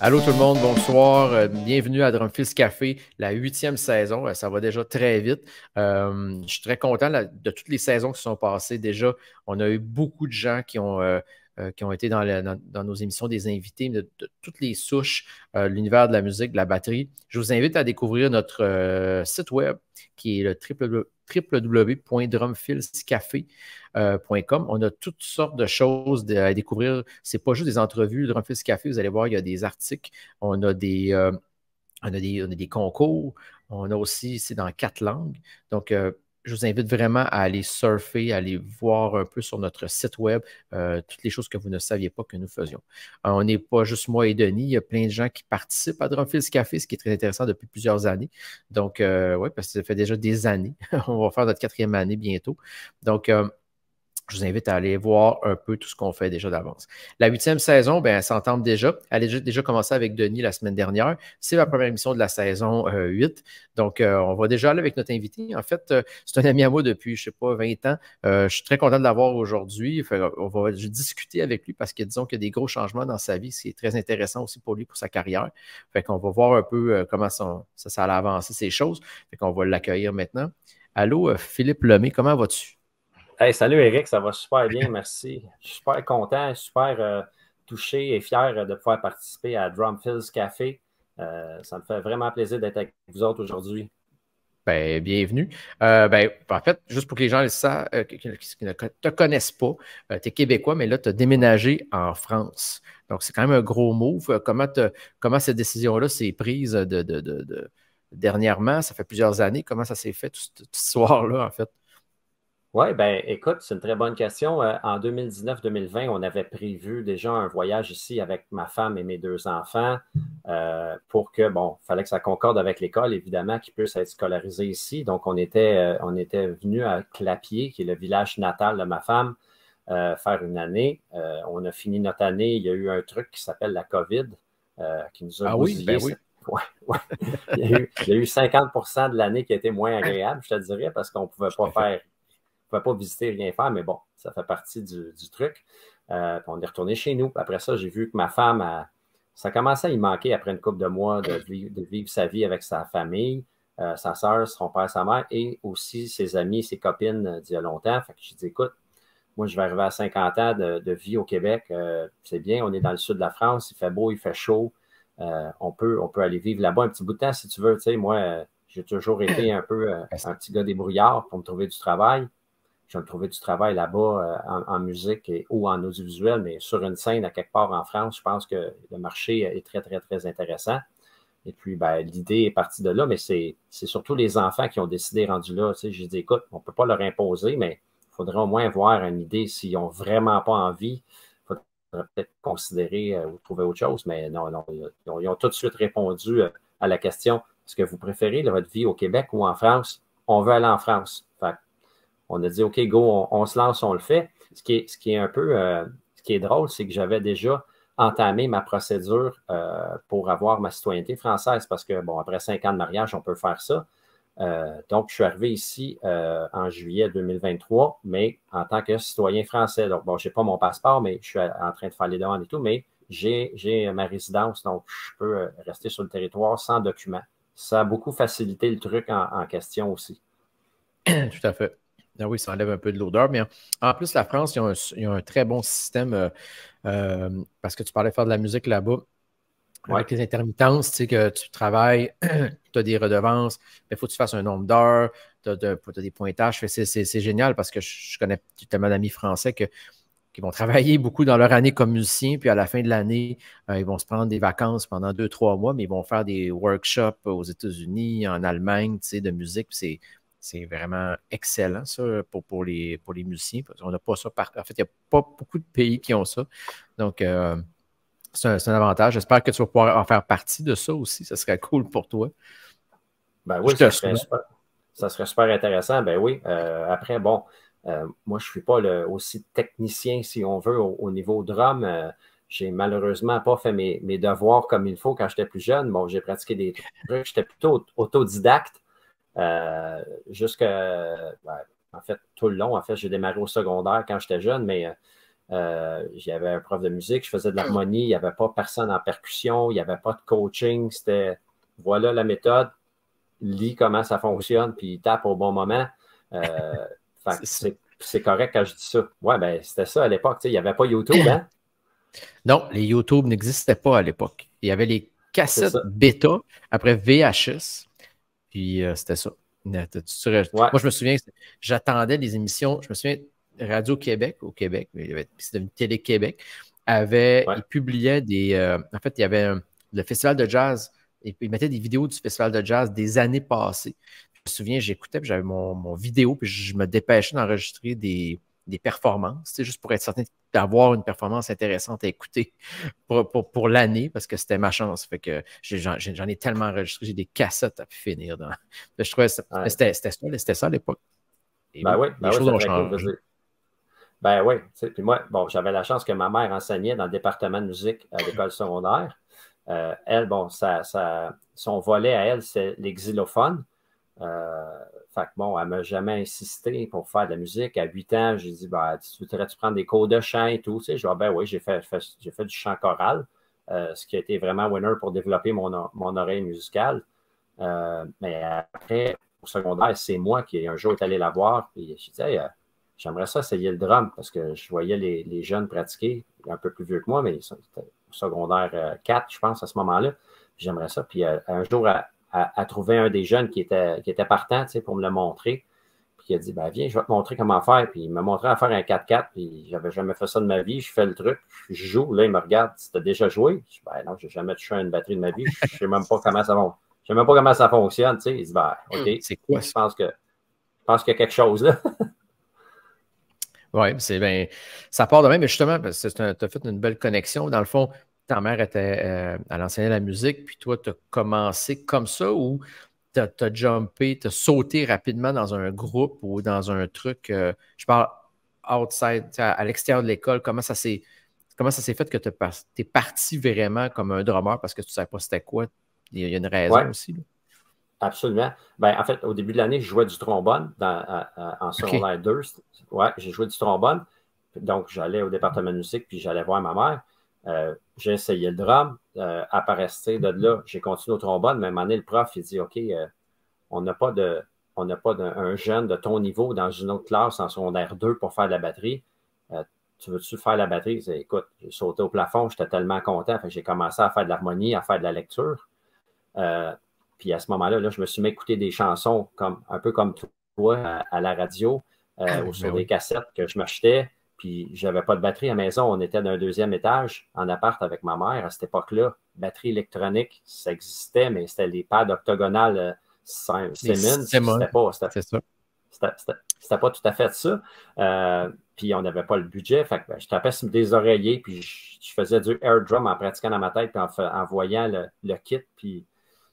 Allô tout le monde, bonsoir. Euh, bienvenue à Drumfields Café, la huitième saison. Euh, ça va déjà très vite. Euh, je suis très content de toutes les saisons qui sont passées. Déjà, on a eu beaucoup de gens qui ont euh, qui ont été dans, nos émissions des invités de, toutes les souches, euh, l'univers de la musique, de la batterie. Je vous invite à découvrir notre euh, site web qui est le triple On a toutes sortes de choses à découvrir. Ce n'est pas juste des entrevues. le Café, vous allez voir, il y a des articles, on a des, on a des, on a des concours, on a aussi, c'est dans quatre langues. Donc, je vous invite vraiment à aller surfer, à aller voir un peu sur notre site web euh, toutes les choses que vous ne saviez pas que nous faisions. on n'est pas juste moi et Denis, il y a plein de gens qui participent à Drumfield's Café, ce qui est très intéressant depuis plusieurs années. Donc, euh, oui, parce que ça fait déjà des années. on va faire notre quatrième année bientôt. Donc, euh, je vous invite à aller voir un peu tout ce qu'on fait déjà d'avance. La huitième saison, ben, elle s'entend déjà. Elle a déjà commencé avec Denis la semaine dernière. C'est la première émission de la saison 8. Euh, Donc, euh, on va déjà aller avec notre invité. En fait, euh, c'est un ami à moi depuis, je ne sais pas, 20 ans. je suis très content de l'avoir aujourd'hui. on va discuter avec lui parce que disons qu'il y a des gros changements dans sa vie. C'est très intéressant aussi pour lui, pour sa carrière. Fait qu'on va voir un peu comment ça, ça, avancer ces choses. Fait qu'on va l'accueillir maintenant. Allô, Philippe Lemay, comment vas-tu? salut Eric, ça va super bien, merci. Je suis super content, super euh, touché et fier euh, de pouvoir participer à Drumfields Café. Euh, ça me fait vraiment plaisir d'être avec vous autres aujourd'hui. Ben, bienvenue. ben, en fait, juste pour que les gens le savent, qui, ne te connaissent pas, tu es québécois, mais là, tu as déménagé en France. Donc, c'est quand même un gros move. Comment, cette décision-là s'est prise dernièrement? Ça fait plusieurs années. Comment ça s'est fait, tout ce soir là en fait? Oui, ben écoute, c'est une très bonne question. Euh, en 2019-2020, on avait prévu déjà un voyage ici avec ma femme et mes deux enfants euh, pour que, bon, il fallait que ça concorde avec l'école, évidemment, qu'ils puissent être scolarisés ici. Donc, on était, euh, on était venu à Clapier, qui est le village natal de ma femme, faire une année. on a fini notre année. Il y a eu un truc qui s'appelle la COVID qui nous a ah oui, ben oui. Il, y a eu, il, y a eu, 50 de l'année qui a été moins agréable, je te dirais, parce qu'on ne pouvait pas faire ne pouvais pas visiter, rien faire, mais bon, ça fait partie du, truc. Euh, on est retourné chez nous. Après ça, j'ai vu que ma femme, ça commençait à y manquer après une couple de mois de vivre, sa vie avec sa famille, euh, sa soeur, son père, sa mère et aussi ses amis, ses copines euh, d'il y a longtemps. Fait que j'ai dit, écoute, moi, je vais arriver à 50 ans de, vie au Québec. c'est bien, on est dans le sud de la France, il fait beau, il fait chaud. on, peut, on peut aller vivre là-bas un petit bout de temps si tu veux. Tu sais, moi, j'ai toujours été un peu un petit gars débrouillard pour me trouver du travail qui ont trouvé du travail là-bas euh, en, musique ou en audiovisuel, mais sur une scène à quelque part en France, je pense que le marché est très, très, très intéressant. Et puis, ben, l'idée est partie de là, mais c'est surtout les enfants qui ont décidé, rendu là, tu sais, j'ai dit, écoute, on ne peut pas leur imposer, mais il faudrait au moins voir une idée s'ils n'ont vraiment pas envie. Il faudrait peut-être considérer euh, ou trouver autre chose, mais non, non, ils ont, tout de suite répondu euh, à la question, est-ce que vous préférez votre vie au Québec ou en France? On veut aller en France on a dit, OK, go, on, se lance, on le fait. Ce qui est, un peu, euh, qui est drôle, c'est que j'avais déjà entamé ma procédure euh, pour avoir ma citoyenneté française parce que, bon, après cinq ans de mariage, on peut faire ça. Euh, donc, je suis arrivé ici en juillet 2023, mais en tant que citoyen français. Donc, bon, je n'ai pas mon passeport, mais je suis en train de faire les demandes et tout, mais j'ai ma résidence, donc je peux rester sur le territoire sans document. Ça a beaucoup facilité le truc en question aussi. Tout à fait. Ah oui, ça enlève un peu de l'odeur. Mais en plus, la France, ils ont un, très bon système euh, euh, parce que tu parlais de faire de la musique là-bas. Avec les intermittences, tu sais, que tu travailles, tu as des redevances, mais il faut que tu fasses un nombre d'heures, tu as, des pointages. C'est génial parce que je, connais tellement d'amis français qui vont travailler beaucoup dans leur année comme musiciens, puis à la fin de l'année, euh, ils vont se prendre des vacances pendant deux, trois mois, mais ils vont faire des workshops aux États-Unis, en Allemagne, tu sais, de musique. C'est c'est vraiment excellent, ça, pour, les, pour les musiciens. On n'a pas ça partout. En fait, il n'y a pas beaucoup de pays qui ont ça. Donc, euh, c'est un, avantage. J'espère que tu vas pouvoir en faire partie de ça aussi. Ce serait cool pour toi. Ben oui, ça serait, super, intéressant. Ben oui. Euh, après, bon, euh, moi, je ne suis pas le, aussi technicien, si on veut, au, niveau drum. j'ai malheureusement pas fait mes, mes, devoirs comme il faut quand j'étais plus jeune. Bon, j'ai pratiqué des trucs. J'étais plutôt autodidacte. Euh, jusque, en fait, tout le long, en fait, j'ai démarré au secondaire quand j'étais jeune, mais j'avais euh, un prof de musique, je faisais de hmm. l'harmonie, il n'y avait pas personne en percussion, il n'y avait pas de coaching, c'était voilà la méthode, lis comment ça fonctionne, puis tape au bon moment. Euh, c'est correct quand je dis ça. Ouais, ben c'était ça à l'époque, il n'y avait pas YouTube, hein? Non, les YouTube n'existaient pas à l'époque. Il y avait les cassettes bêta, après VHS. Puis euh, c'était ça. Moi, je me souviens, j'attendais les émissions. Je me souviens, Radio-Québec, au Québec, c'est devenu Télé-Québec, avait, il publiait des. Euh, en fait, il y avait le festival de jazz. Il, il mettait des vidéos du festival de jazz des années passées. Je me souviens, j'écoutais, puis j'avais mon, mon, vidéo, puis je me dépêchais d'enregistrer des, des performances, juste pour être certain d'avoir une performance intéressante à écouter pour, pour, l'année, parce que c'était ma chance. Fait que j'en ai, tellement enregistré, j'ai des cassettes à finir. Dans... Je trouvais c'était ça, c'était ça à l'époque. Ben oui, ben choses ont changé. ben oui. Puis moi, bon, j'avais la chance que ma mère enseignait dans le département de musique à l'école secondaire. Euh, elle, bon, ça, son volet à elle, c'est les xylophones. Euh, fait que bon, elle m'a jamais insisté pour faire de la musique. À 8 ans, j'ai dit, bah, tu voudrais prendre des cours de chant et tout? Tu sais, je ben oui, j'ai fait, fait du chant choral, euh, ce qui a été vraiment winner pour développer mon, oreille musicale. Euh, mais après, au secondaire, c'est moi qui, un jour, est allé la voir. Puis je dit, euh, j'aimerais ça essayer le drum parce que je voyais les, jeunes pratiquer, un peu plus vieux que moi, mais ils au secondaire 4, je pense, à ce moment-là. J'aimerais ça. Puis un jour, à, trouver un des jeunes qui était, qui était partant pour me le montrer. Puis il a dit ben, Viens, je vais te montrer comment faire. Puis il m'a montré à faire un 4-4. Puis j'avais jamais fait ça de ma vie. Je fais le truc, je joue. Là, il me regarde tu as déjà joué Je dis Ben non, j'ai jamais touché une batterie de ma vie. Je sais même pas comment ça Je sais pas comment ça fonctionne. Il dit ben, hmm, OK. C'est quoi Je pense que qu'il y a quelque chose là. oui, c'est bien. Ça part de même, mais justement, parce que tu as fait une belle connexion. Dans le fond, ta mère était, à euh, elle la musique, puis toi, tu as commencé comme ça ou tu as, jumpé, tu as sauté rapidement dans un groupe ou dans un truc, euh, je parle outside, à, l'extérieur de l'école, comment ça s'est comment ça s'est fait que tu es parti vraiment comme un drummer parce que tu ne savais pas c'était quoi? Il y a une raison aussi. Absolument. Ben, en fait, au début de l'année, je jouais du trombone en secondaire 2. Ouais, j'ai joué du trombone. Donc, j'allais au département de musique, puis j'allais voir ma mère. Euh, j'ai essayé le drum, euh, rester de là, j'ai continué au trombone, mais à le prof, il dit, OK, euh, on n'a pas de on n'a pas d'un jeune de ton niveau dans une autre classe en secondaire 2 pour faire de la batterie. Euh, tu veux-tu faire la batterie? Écoute, j'ai sauté au plafond, j'étais tellement content. j'ai commencé à faire de l'harmonie, à faire de la lecture. puis à ce moment-là, je me suis mis à écouter des chansons comme, un peu comme toi à, la radio ah ou ben sur des cassettes que je m'achetais. Puis j'avais pas de batterie à maison. On était d'un deuxième étage en appart avec ma mère à cette époque-là. Batterie électronique, ça existait, mais c'était les pads octogonales euh, Siemens. C'était pas, c'était pas tout à fait ça. Euh, puis on n'avait pas le budget. Fait que ben, je tapais des oreillers, puis je, faisais du air drum en pratiquant dans ma tête, en, voyant le, kit. Puis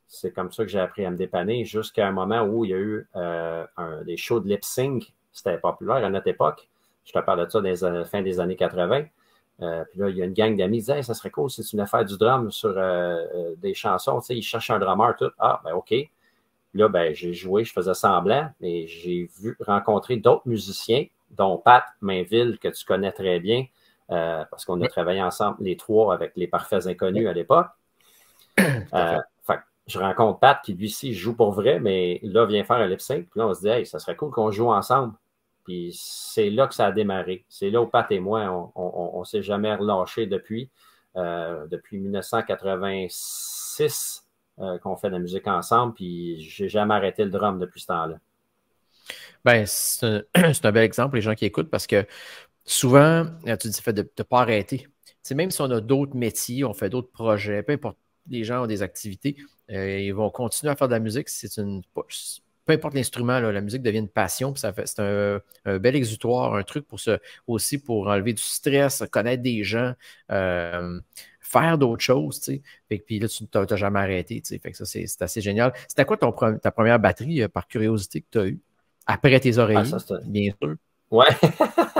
c'est comme ça que j'ai appris à me dépanner jusqu'à un moment où il y a eu euh, des shows de lip sync. C'était populaire à notre époque. Je te parle de ça des la fin des années 80. Euh, puis là, il y a une gang d'amis qui disaient ça serait cool si tu venais faire du drame sur euh, euh, des chansons. Tu sais, ils cherchent un drummer, tout. Ah, ben OK. Là, ben, j'ai joué, je faisais semblant, mais j'ai vu rencontrer d'autres musiciens, dont Pat Mainville, que tu connais très bien, parce qu'on a travaillé ensemble, les trois, avec les Parfaits Inconnus à l'époque. je rencontre Pat qui, lui-ci, joue pour vrai, mais là, vient faire un lip sync. Puis là, on se dit, ça serait cool qu'on joue ensemble. Puis c'est là que ça a démarré. C'est là où Pat et moi, on ne s'est jamais relâché depuis. Euh, depuis 1986 euh, qu'on fait de la musique ensemble, puis j'ai jamais arrêté le drum depuis ce temps-là. Ben, c'est un, bel exemple, les gens qui écoutent, parce que souvent, euh, tu dis fait de ne pas arrêter. même si on a d'autres métiers, on fait d'autres projets, peu importe, les gens ont des activités, ils vont continuer à faire de la musique. si C'est une, peu importe l'instrument, la musique devient une passion, c'est un, bel exutoire, un truc pour se, aussi pour enlever du stress, connaître des gens, euh, faire d'autres choses, tu Puis là, tu n'as jamais arrêté, ça, c'est, assez génial. C'était quoi ta première batterie, euh, par curiosité, que tu as eue? Après tes ah, oreilles, bien sûr. Ouais.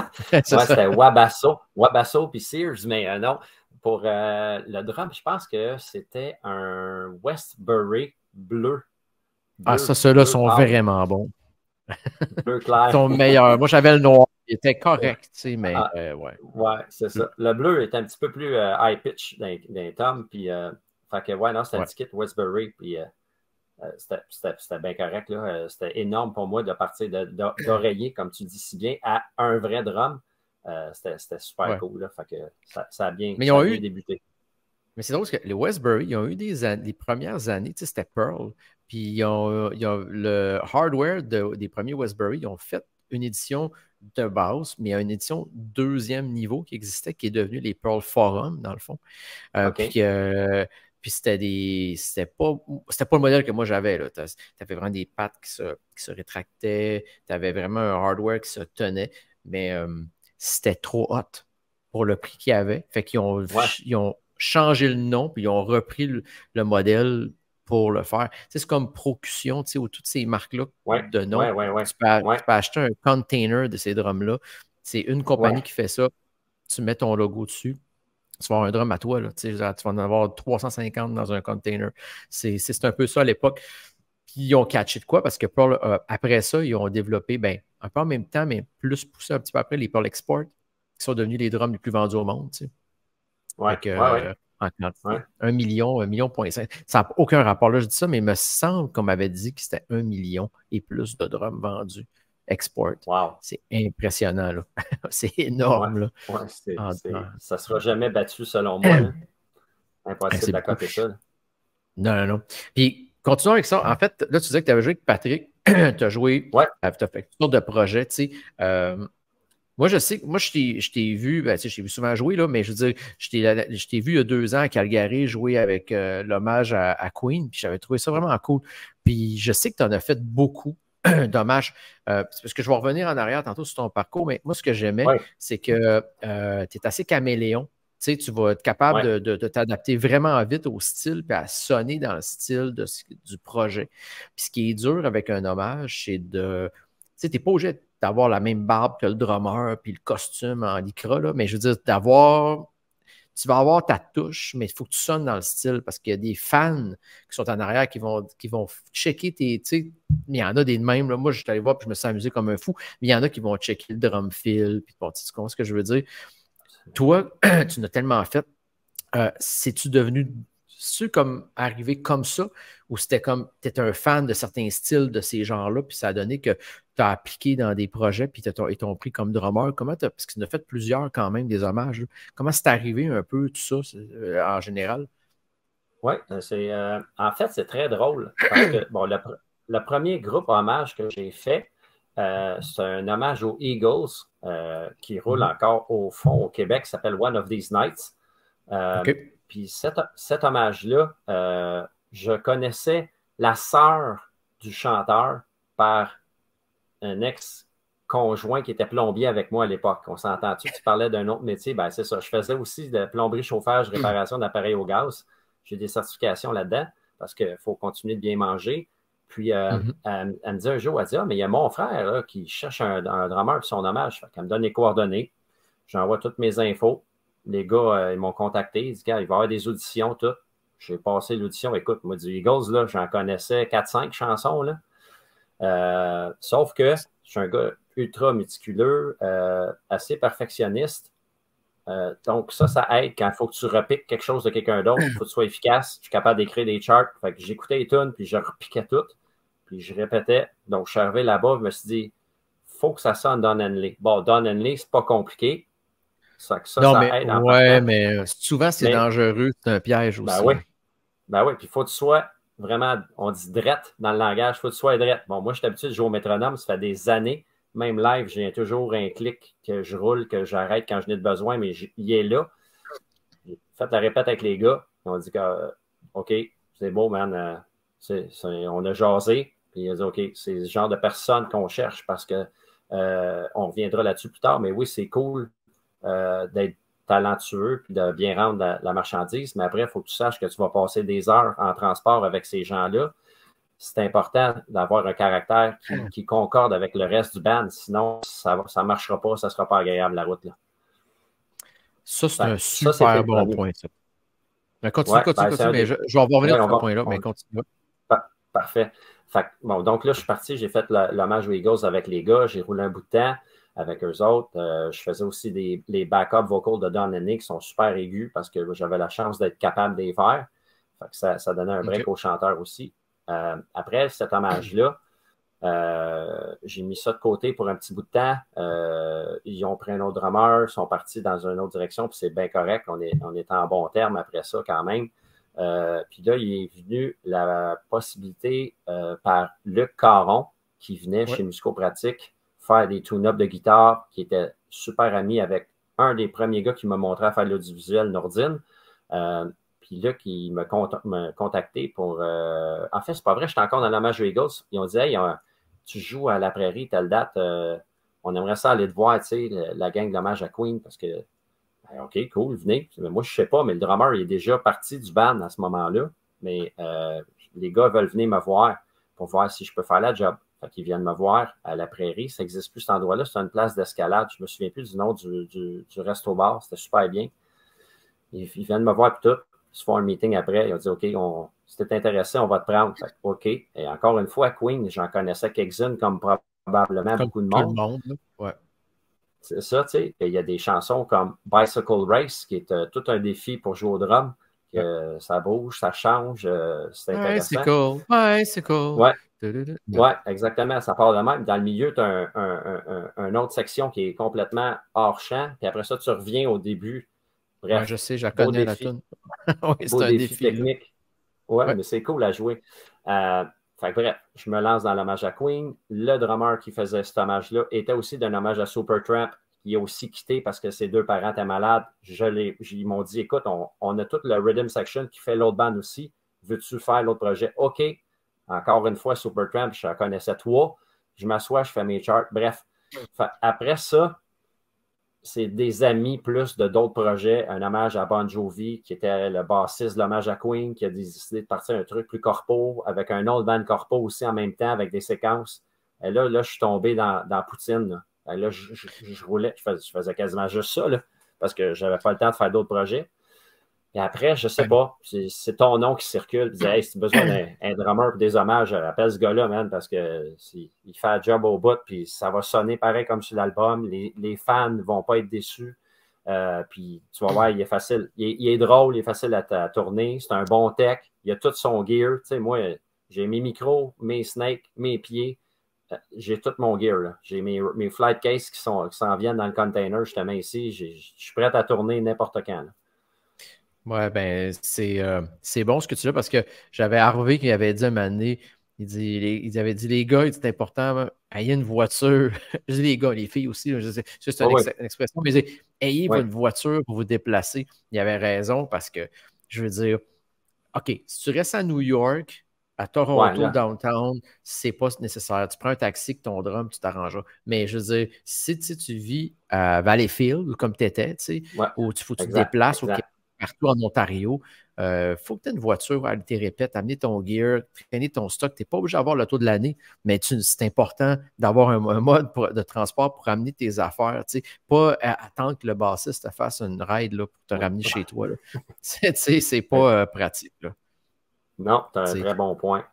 c'était Wabasso, Wabasso puis Sears, mais euh, non. Pour le drum, je pense que c'était un Westbury bleu. Ah, ça, ceux-là sont vraiment bons. Bleu clair. Ils sont Moi, j'avais le noir. Il était correct, tu sais, mais ah. euh, ouais. Ouais, c'est ça. Le bleu est un petit peu plus euh, high pitch d'un les Puis, euh, fait que, ouais, non, c'était un ticket Westbury. Puis, c'était bien correct. là. C'était énorme pour moi de partir d'oreiller, comme tu dis si bien, à un vrai drum. c'était super cool. Là, fait que ça, a bien, mais débuté. Mais c'est drôle parce que les Westbury, ils ont eu des, premières années, tu sais, c'était Pearl, puis euh, ils ont, le hardware des premiers Westbury, ils ont fait une édition de base, mais une édition deuxième niveau qui existait, qui est devenue les Pearl Forum, dans le fond. Euh, euh, puis, c'était des. C'était pas, pas le modèle que moi j'avais. Tu avais vraiment des pattes qui se, qui rétractaient. Tu avais vraiment un hardware qui se tenait. Mais c'était trop hot pour le prix qu'il y avait. Fait qu'ils ont, ont changé le nom, puis ils ont repris le modèle pour le faire. C'est comme Procution, ou toutes ces marques-là de nom. tu, peux, acheter un container de ces drums-là. C'est une compagnie qui fait ça. Tu mets ton logo dessus. Tu vas avoir un drum à toi. tu vas en avoir 350 dans un container. C'est un peu ça à l'époque. Puis, Ils ont catché de quoi? Parce que euh, après ça, ils ont développé, ben, un peu en même temps, mais plus poussé un petit peu après, les Pearl Export, qui sont devenus les drums les plus vendus au monde. Ouais, encore 1 million, 1 million point Ça n'a aucun rapport. Là, je dis ça, mais il me semble qu'on m'avait dit que c'était 1 million et plus de drums vendus export. Wow. C'est impressionnant, là. c'est énorme, là. Ah, ah. ça ne sera jamais battu, selon moi. Impossible de ça. Non, non, non. Puis, continuons avec ça. En fait, là, tu disais que tu avais joué avec Patrick. tu as joué, tu as fait toutes de projet, tu sais. Euh, moi, je sais que moi, je t'ai vu, ben, je t'ai vu souvent jouer, là, mais je veux dire, je t'ai vu il y a deux ans à Calgary jouer avec euh, l'hommage à, Queen, puis j'avais trouvé ça vraiment cool. Puis je sais que tu en as fait beaucoup d'hommages, euh, parce que je vais revenir en arrière tantôt sur ton parcours, mais moi, ce que j'aimais, c'est que euh, tu es assez caméléon. Tu, sais, tu vas être capable de, t'adapter vraiment vite au style puis à sonner dans le style du projet. Puis ce qui est dur avec un hommage, c'est de. Tu sais, tu pas obligé d'avoir la même barbe que le drummer, puis le costume en lycra, mais je veux dire, d'avoir. Tu vas avoir ta touche, mais il faut que tu sonnes dans le style parce qu'il y a des fans qui sont en arrière qui vont, qui vont checker tes. Il y en a des mêmes. Moi, je suis allé voir puis je me suis amusé comme un fou, mais il y en a qui vont checker le drum fill. Puis, bon, tu comprends ce que je veux dire? Toi, tu n'as tellement fait. Euh, C'est-tu devenu cest comme arrivé comme ça, ou c'était comme, tu étais un fan de certains styles de ces genres-là, puis ça a donné que tu as appliqué dans des projets, puis ils t'ont pris comme drummer. Comment as, parce que tu fait plusieurs quand même, des hommages. Comment c'est arrivé un peu tout ça euh, en général? Oui, euh, c'est euh, en fait, c'est très drôle. Parce que, bon, le, premier groupe hommage que j'ai fait, c'est un hommage aux Eagles qui roule mm-hmm. encore au fond au Québec, s'appelle One of These Nights. OK. Puis cet, hommage-là, euh, je connaissais la sœur du chanteur par un ex-conjoint qui était plombier avec moi à l'époque. On s'entend-tu? Tu parlais d'un autre métier. Ben, c'est ça. Je faisais aussi de plomberie, chauffage, réparation d'appareils au gaz. J'ai des certifications là-dedans parce qu'il faut continuer de bien manger. Puis euh, mhm. elle, me dit un jour, elle dit ah, mais il y a mon frère qui cherche un, un pour son hommage. Fait elle me donne les coordonnées. J'envoie toutes mes infos les gars, euh, ils m'ont contacté. Ils disent, il va y avoir des auditions, tout. J'ai passé l'audition. Écoute, moi, du Eagles, là, j'en connaissais 4-5 chansons, là. Euh, sauf que je suis un gars ultra méticuleux, euh, assez perfectionniste. donc, ça, ça aide quand il faut que tu repiques quelque chose de quelqu'un d'autre, il faut que tu sois efficace. Je suis capable d'écrire des charts. que j'écoutais les tunes, puis je repiquais tout, puis je répétais. Donc, je suis arrivé là-bas, je me suis dit, faut que ça sonne Don Henley. Bon, Don Henley, c'est pas compliqué non, mais, euh, souvent, c'est dangereux, c'est un piège ben Oui. Ben oui, puis il faut que tu sois vraiment, on dit drette dans le langage, il faut que tu sois drette. Bon, moi, je suis habitué de jouer au métronome, ça fait des années. Même live, j'ai toujours un clic que je roule, que j'arrête quand je n'ai besoin, mais il est là. Faites la répète avec les gars. On dit que, euh, OK, c'est beau, man. Euh, on a jasé. Puis il a OK, c'est le genre de personne qu'on cherche parce que on reviendra là-dessus plus tard. Mais oui, c'est cool euh, d'être talentueux puis de bien rendre la, marchandise, mais après, il faut que tu saches que tu vas passer des heures en transport avec ces gens-là. C'est important d'avoir un caractère qui, hmm. concorde avec le reste du band, sinon ça ne marchera pas, ça ne sera pas agréable la route. Là. Ça, c'est un super bon point. continue, continue, ben, continue. je, vais revenir à sur ce point-là, mais continue. Parfait. bon, donc là, je suis parti, j'ai fait l'hommage aux Eagles avec les gars, j'ai roulé un bout de temps avec eux autres. Euh, je faisais aussi des, les backups vocaux de Don Henley qui sont super aigus parce que j'avais la chance d'être capable de les faire. ça, donnait un break aux chanteurs aussi. Euh, après cet hommage-là, euh, j'ai mis ça de côté pour un petit bout de temps. ils ont pris un autre drummer, sont partis dans une autre direction, puis c'est bien correct. On est, en bon terme après ça quand même. puis là, il est venu la possibilité par Luc Caron, qui venait chez chez Pratique faire des tune-ups de guitare, qui était super ami avec un des premiers gars qui m'a montré à faire l'audiovisuel, Nordine. Euh, puis là, qui m'a contacté pour. Euh, en fait, c'est pas vrai, j'étais encore dans la match Eagles. Ils ont dit Hey, tu joues à la prairie, telle date, euh, on aimerait ça aller te voir, tu sais, la gang de la à Queen, parce que. Ben, OK, cool, venez. Mais moi, je sais pas, mais le drummer, il est déjà parti du band à ce moment-là. Mais les gars veulent venir me voir pour voir si je peux faire la job. ils viennent me voir à la prairie. Ça n'existe plus cet endroit-là. C'est une place d'escalade. Je ne me souviens plus du nom du, du, resto-bar. C'était super bien. Ils, viennent me voir et tout. Ils se font un meeting après. Ils ont dit OK, on, si tu es intéressé, on va te prendre. OK. Et encore une fois, à Queen, j'en connaissais quelques-unes comme probablement beaucoup de monde. ouais. C'est ça, tu sais. Il y a des chansons comme Bicycle Race, qui est euh, tout un défi pour jouer au drum ça bouge, ça change, euh, c'est intéressant. Ouais, c'est cool. Ouais, c'est cool. Ouais. exactement. Ça part de même. Dans le milieu, tu as un, autre section qui est complètement hors champ. Puis après ça, tu reviens au début. Bref, je sais, je la c'est un défi, Ouais, mais c'est cool à jouer. Euh, bref, je me lance dans l'hommage à Queen. Le drummer qui faisait cet hommage-là était aussi d'un hommage à Super Supertramp il a aussi quitté parce que ses deux parents étaient malades. Je ils m'ont dit écoute, on, a toute le Rhythm Section qui fait l'autre band aussi. Veux-tu faire l'autre projet? OK. Encore une fois, Super Supertramp, je connaissais Toi, Je m'assois, je fais mes charts. Bref. après ça, c'est des amis plus de d'autres projets. Un hommage à Bon Jovi, qui était le bassiste de l'hommage à Queen, qui a décidé de partir un truc plus corpo, avec un autre band corpo aussi en même temps, avec des séquences. Et là, là je suis tombé dans, dans Poutine. Ben là, je, roulais, je faisais, quasiment juste ça, parce que je n'avais pas le temps de faire d'autres projets. Et après, je ne sais pas, c'est ton nom qui circule. si tu as besoin d'un drummer pour des hommages, appelle ce gars-là, parce que il fait un job au bout, puis ça va sonner pareil comme sur l'album. Les, fans ne vont pas être déçus. Euh, puis tu vas voir, il est facile, il est, drôle, il est facile à, tourner. C'est un bon tech. Il a tout son gear. Tu moi, j'ai mes micros, mes snakes, mes pieds. Euh, j'ai tout mon gear. J'ai mes, mes, flight cases qui s'en viennent dans le container, justement ici. Je suis prêt à tourner n'importe quand. Ouais, ben, euh, c'est bon ce que tu as parce que j'avais Harvey qui avait dit un moment il, il avait dit les gars, c'est important, hein, ayez une voiture. je dis les gars, les filles aussi, c'est juste ah une, expression, mais ayez votre voiture pour vous déplacer. Il avait raison parce que, je veux dire, OK, si tu restes à New York, à Toronto, downtown, c'est pas nécessaire. Tu prends un taxi que ton drum, tu t'arranges. Mais je veux dire, si tu vis à Valleyfield, comme tu étais, tu tu, faut que te déplaces partout en Ontario, il euh, faut que tu aies une voiture, elle te répète, amener ton gear, traîner ton stock. Tu n'es pas obligé d'avoir le taux de l'année, mais c'est important d'avoir un, mode de transport pour amener tes affaires. Pas euh, attendre que le bassiste te fasse une ride là, pour te ramener chez toi. c'est pas euh, pratique. Là. Non, tu as un très bon point.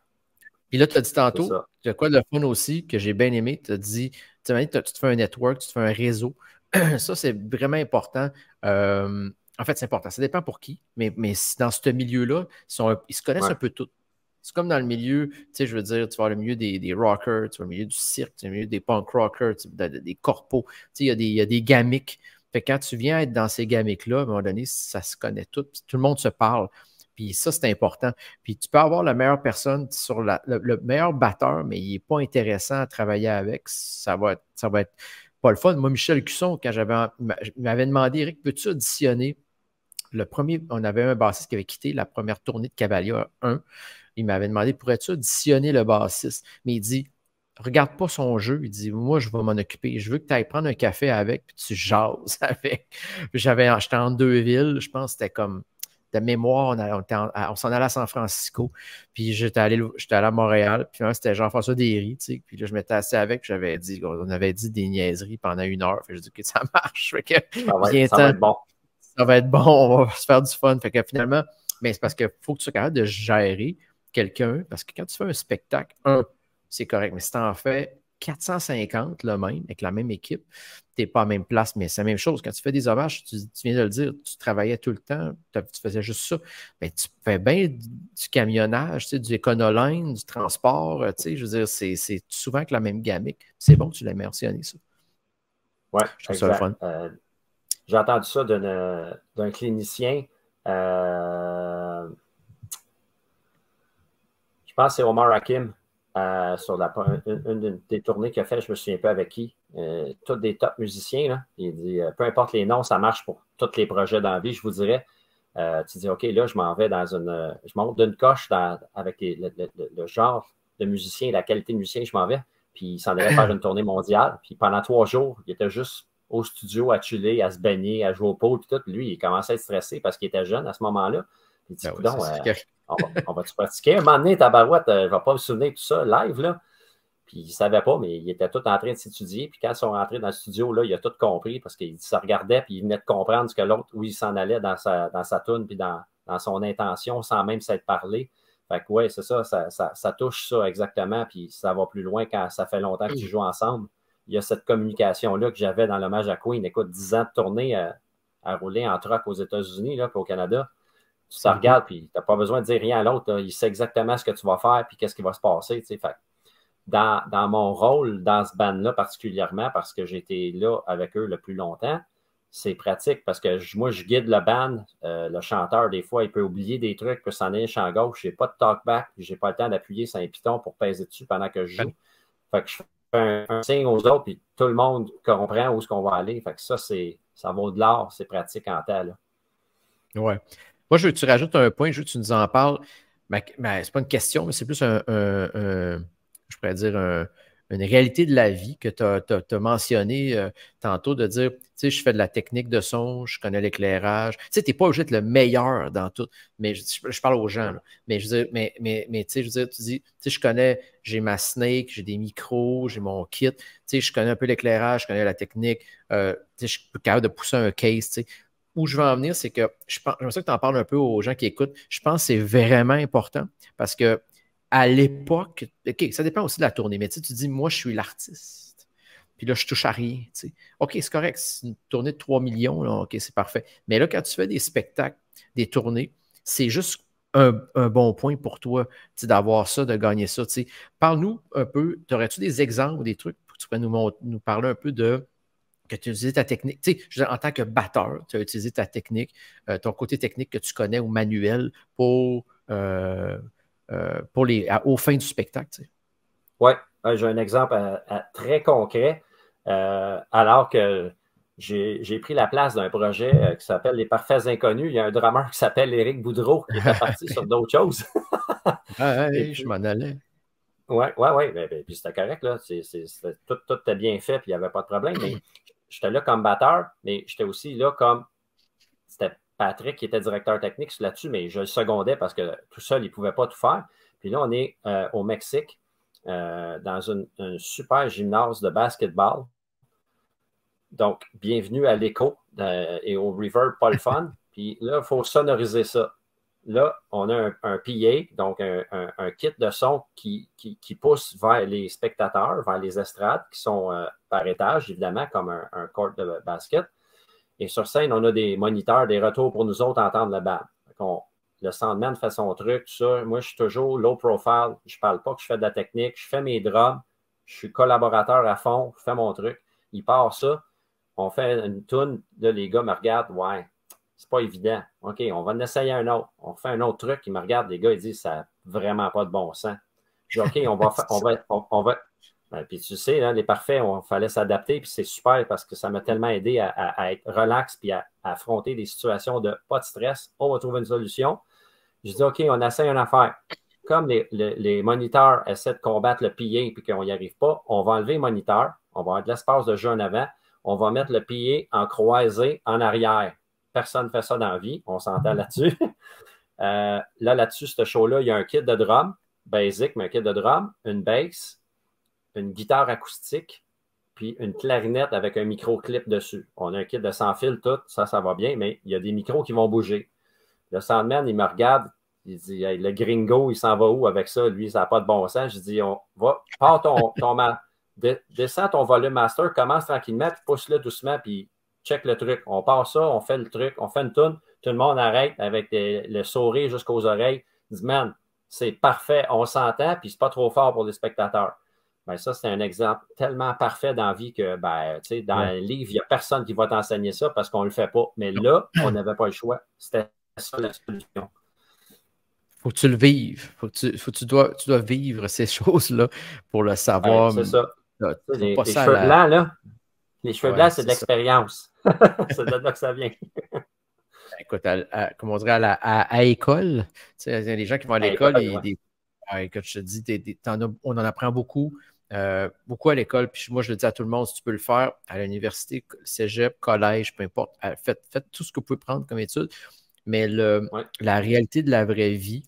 Puis là, tu as dit tantôt, tu as quoi de le fun aussi que j'ai bien aimé? Tu as dit, tu te fais un network, tu te fais un réseau. ça, c'est vraiment important. Euh, en fait, c'est important. Ça dépend pour qui, mais, mais dans ce milieu-là, ils, se connaissent un peu tous. C'est comme dans le milieu, tu sais, je veux dire, tu vas le milieu des, rockers, tu vas le milieu du cirque, tu vas le milieu des punk rockers, des, corpos, tu sais, il y a des, Fait quand tu viens être dans ces gamiques là à un moment donné, ça se connaît tout, tout le monde se parle. Puis ça, c'est important. Puis tu peux avoir la meilleure personne sur la, le, meilleur batteur, mais il n'est pas intéressant à travailler avec. Ça va être, ça va être pas le fun. Moi, Michel Cusson, quand j'avais m'avait demandé, Eric, peux-tu auditionner? Le premier, on avait un bassiste qui avait quitté la première tournée de Cavalier 1. Il m'avait demandé, pourrais-tu auditionner le bassiste? Mais il dit, regarde pas son jeu. Il dit Moi, je vais m'en occuper. Je veux que tu ailles prendre un café avec, puis tu jases avec. J'avais, acheté en deux villes, je pense que c'était comme mémoire, on, on, on s'en allait à San Francisco, puis j'étais allé, j'étais allé à Montréal, puis c'était Jean-François Derry, puis là, je m'étais assis avec, j'avais dit, on avait dit des niaiseries pendant une heure, fait, je dis que ça marche, que, ça va, être, bon. Ça va être bon, on va se faire du fun, fait que finalement, mais c'est parce qu'il faut que tu sois capable de gérer quelqu'un, parce que quand tu fais un spectacle, un, c'est correct, mais si tu en fais 450 le même, avec la même équipe. Tu n'es pas à même place, mais c'est la même chose. Quand tu fais des hommages, tu, viens de le dire, tu travaillais tout le temps, tu faisais juste ça. Mais ben, tu fais bien du camionnage, tu du éconoline, du transport. Euh, je veux dire, c'est souvent avec la même gamique. C'est bon, tu l'as mentionné, ça. Oui, euh, J'ai entendu ça d'un clinicien. Euh, je pense que c'est Omar Hakim sur une, des tournées qu'il a fait, je me souviens peu avec qui, euh, tous des top musiciens. Il dit euh, peu importe les noms, ça marche pour tous les projets dans la vie, je vous dirais. Euh, tu dis, OK, là, je m'en vais dans une. Je monte d'une coche avec le, genre de musicien, la qualité de musicien, je m'en vais. Puis il s'en allait faire une tournée mondiale. Puis pendant trois jours, il était juste au studio à chiller, à se baigner, à jouer au pot, puis tout. Lui, il commençait à être stressé parce qu'il était jeune à ce moment-là. Il dit, ben euh, on, va-tu pratiquer? Un moment donné, Tabarouette, euh, je ne vais pas me souvenir tout ça, live, là. Puis il ne savait pas, mais il était tout en train de s'étudier. Puis quand ils sont rentrés dans le studio, là, il a tout compris parce qu'il se regardait, puis il venait de comprendre ce que l'autre, où il s'en allait dans sa, dans sa toune, puis dans, son intention, sans même s'être parlé. Fait que ouais, c'est ça ça, touche ça exactement, puis ça va plus loin quand ça fait longtemps qu'ils jouent ensemble. Il y a cette communication-là que j'avais dans l'hommage à Queen. Écoute, 10 ans de tournée euh, à, rouler en truck aux États-Unis, là, au Canada tu ça regarde, puis tu n'as pas besoin de dire rien à l'autre. Il sait exactement ce que tu vas faire, puis qu'est-ce qui va se passer. Fait, dans, mon rôle, dans ce band-là particulièrement, parce que j'étais là avec eux le plus longtemps, c'est pratique parce que moi, je guide le band. Euh, le chanteur, des fois, il peut oublier des trucs, peut s'en aller en gauche. Je n'ai pas de talkback, n'ai pas le temps d'appuyer sur un piton pour peser dessus pendant que je joue. Fait que je fais un, signe aux autres, puis tout le monde comprend où est-ce qu'on va aller. Fait que ça, c'est ça vaut de l'or, c'est pratique en temps. Oui. Ouais. Moi, je veux tu rajoutes un point, je veux que tu nous en parles. Mais, c'est pas une question, mais c'est plus un, je pourrais dire une réalité de la vie que tu as, mentionnée mentionné euh, tantôt de dire, tu sais, je fais de la technique de son, je connais l'éclairage. Tu sais, tu n'es pas obligé d'être le meilleur dans tout, mais je, parle aux gens, mais je mais, mais, mais tu sais, je veux dire, tu dis, tu je connais, j'ai ma snake, j'ai des micros, j'ai mon kit, tu sais, je connais un peu l'éclairage, je connais la technique, euh, tu sais, je suis capable de pousser un case, tu sais où je veux en venir, c'est que je pense, j'aimerais que tu en parles un peu aux gens qui écoutent. Je pense que c'est vraiment important parce que à l'époque, OK, ça dépend aussi de la tournée, mais tu dis, moi, je suis l'artiste. Puis là, je touche à rien. OK, c'est correct. C'est une tournée de 3 millions. OK, c'est parfait. Mais là, quand tu fais des spectacles, des tournées, c'est juste un, bon point pour toi d'avoir ça, de gagner ça. Parle-nous un peu. Aurais-tu des exemples ou des trucs pour que tu pourrais nous, nous parler un peu de que tu as ta technique. Tu sais, en tant que batteur, tu as utilisé ta technique, euh, ton côté technique que tu connais au manuel pour, euh, euh, pour les, aux fins du spectacle. Tu Oui, j'ai un exemple très concret. alors que j'ai pris la place d'un projet qui s'appelle Les Parfaits Inconnus. Il y a un drameur qui s'appelle Éric Boudreau qui est parti sur d'autres choses. ah, je m'en allais. Oui, oui, oui. Ben, ben, puis c'était correct, là. tout, tout était bien fait, puis il n'y avait pas de problème. Mais j'étais là comme batteur, mais j'étais aussi là comme. C'était Patrick qui était directeur technique là-dessus, mais je le secondais parce que tout seul, il ne pouvait pas tout faire. Puis là, on est euh, au Mexique, euh, dans un super gymnase de basketball. Donc, bienvenue à l'écho euh, et au reverb, pas le fun. Puis là, il faut sonoriser ça là, on a un, un PA, donc un, kit de son qui, pousse vers les spectateurs, vers les estrades qui sont euh, par étage, évidemment, comme un, court de basket. Et sur scène, on a des moniteurs, des retours pour nous autres entendre la balle. le Sandman fait son truc, tout ça. Moi, je suis toujours low profile. Je parle pas que je fais de la technique. Je fais mes drums. Je suis collaborateur à fond. Je fais mon truc. Il part ça. On fait une toune. Là, les gars me regardent. Ouais, c'est pas évident. OK, on va en essayer un autre. On fait un autre truc. Il me regarde, les gars, ils disent, ça n'a vraiment pas de bon sens. Je dis, OK, on va, on va, on, va... Ben, puis tu sais, hein, les parfaits, il fallait s'adapter, puis c'est super parce que ça m'a tellement aidé à, être relax puis à, affronter des situations de pas de stress. On va trouver une solution. Je dis, OK, on essaie une affaire. Comme les, moniteurs essaient de combattre le pillé puis qu'on n'y arrive pas, on va enlever le moniteur, on va avoir de l'espace de jeu en avant, on va mettre le pillé en croisé en arrière. Personne ne fait ça dans la vie. On s'entend mm. là-dessus. Euh, là, là-dessus, ce show-là, il y a un kit de drum, basic, mais un kit de drum, une bass, une guitare acoustique, puis une clarinette avec un micro-clip dessus. On a un kit de sans fil, tout, ça, ça va bien, mais il y a des micros qui vont bouger. Le Sandman, il me regarde, il dit le gringo, il s'en va où avec ça? Lui, ça n'a pas de bon sens. Je dis on va, pars ton, ton descends ton volume master, commence tranquillement, pousse-le doucement, puis check le truc. On part ça, on fait le truc, on fait une tune. Tout le monde arrête avec le sourire jusqu'aux oreilles. Dit, man, c'est parfait, on s'entend, puis c'est pas trop fort pour les spectateurs. Ben, ça, c'est un exemple tellement parfait d'envie vie que ben, dans le livre, il n'y a personne qui va t'enseigner ça parce qu'on ne le fait pas. Mais là, on n'avait pas le choix. C'était ça la solution. Faut que tu le vives. Faut tu, faut tu, dois, tu dois vivre ces choses-là pour le savoir. c'est ça. les, cheveux blancs, là. Les cheveux blancs, c'est de l'expérience c'est là que ça vient. Ben, écoute, à, on dirait, à, école, des gens qui vont à l'école, et, ah, je te dis, on en apprend beaucoup. Euh, beaucoup à l'école, puis moi je le dis à tout le monde, si tu peux le faire à l'université, cégep, collège, peu importe, euh, faites, tout ce que vous pouvez prendre comme étude, mais le, la réalité de la vraie vie,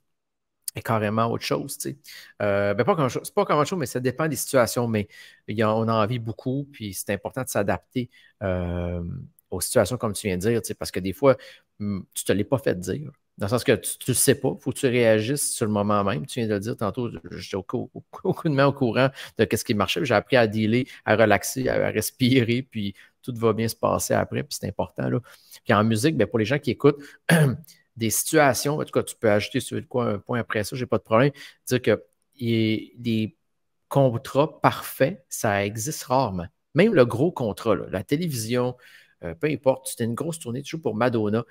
est carrément autre chose. Tu sais. Euh, ben, pas comme, c'est pas comme autre chose, mais ça dépend des situations. Mais y a, on en vit beaucoup, puis c'est important de s'adapter euh, aux situations, comme tu viens de dire, tu parce que des fois, hmm, tu te l'es pas fait dire. Dans le sens que tu ne sais pas, il faut que tu réagisses sur le moment même. Tu viens de le dire tantôt, j'étais au, de main au courant de ce qui marchait. J'ai appris à dealer, à relaxer, à, respirer, puis tout va bien se passer après, puis c'est important. Là. Puis en musique, ben, pour les gens qui écoutent, des situations, en tout cas, tu peux ajouter sur quoi un point après ça, je n'ai pas de problème, dire que les des contrats parfaits, ça existe rarement. Même le gros contrat, la télévision, euh, peu importe, c'était une grosse tournée, toujours pour Madonna.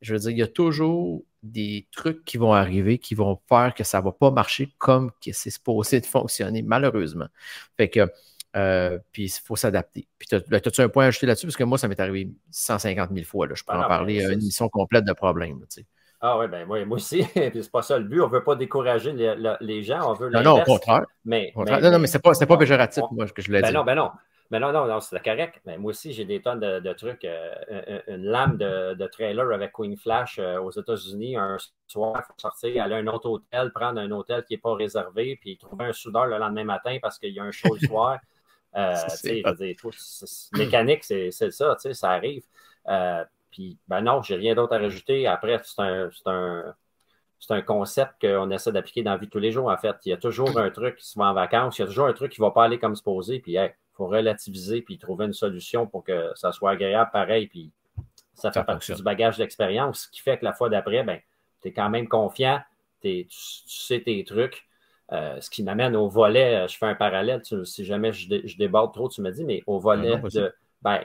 Je veux dire, il y a toujours des trucs qui vont arriver qui vont faire que ça ne va pas marcher comme c'est supposé de fonctionner, malheureusement. Fait que euh, puis il faut s'adapter. Puis ben, tu as, un point à ajouter là-dessus? Parce que moi, ça m'est arrivé 150 000 fois. Je peux ah en parler à euh, une mission complète de problèmes. Ah oui, ben moi, moi aussi. puis c'est pas ça le but. On veut pas décourager les, les gens. On veut non, non, au contraire. Mais, non, non, mais c'est pas, pas péjoratif, moi, que je voulais ben Non, ben non. Mais ben non, non, non, c'est correct. Mais moi aussi, j'ai des tonnes de, trucs. Euh, une, lame de, trailer avec Queen Flash aux États-Unis, un soir, il faut sortir, aller à un autre hôtel, prendre un hôtel qui n'est pas réservé, puis trouver un soudeur le lendemain matin parce qu'il y a un show le soir. Euh, mécanique, c'est ça, ça arrive. Euh, puis, ben non, j'ai rien d'autre à rajouter. Après, c'est un, concept qu'on essaie d'appliquer dans la vie de tous les jours, en fait. Il y a toujours un truc qui se va en vacances, il y a toujours un truc qui ne va pas aller comme se poser, puis il faut relativiser, puis trouver une solution pour que ça soit agréable pareil, puis ça fait partie du bagage d'expérience, ce qui fait que la fois d'après, ben, tu es quand même confiant, tu sais tes trucs, euh, ce qui m'amène au volet, euh, je fais un parallèle, si jamais je, déborde trop, tu me dis, mais au volet de ben,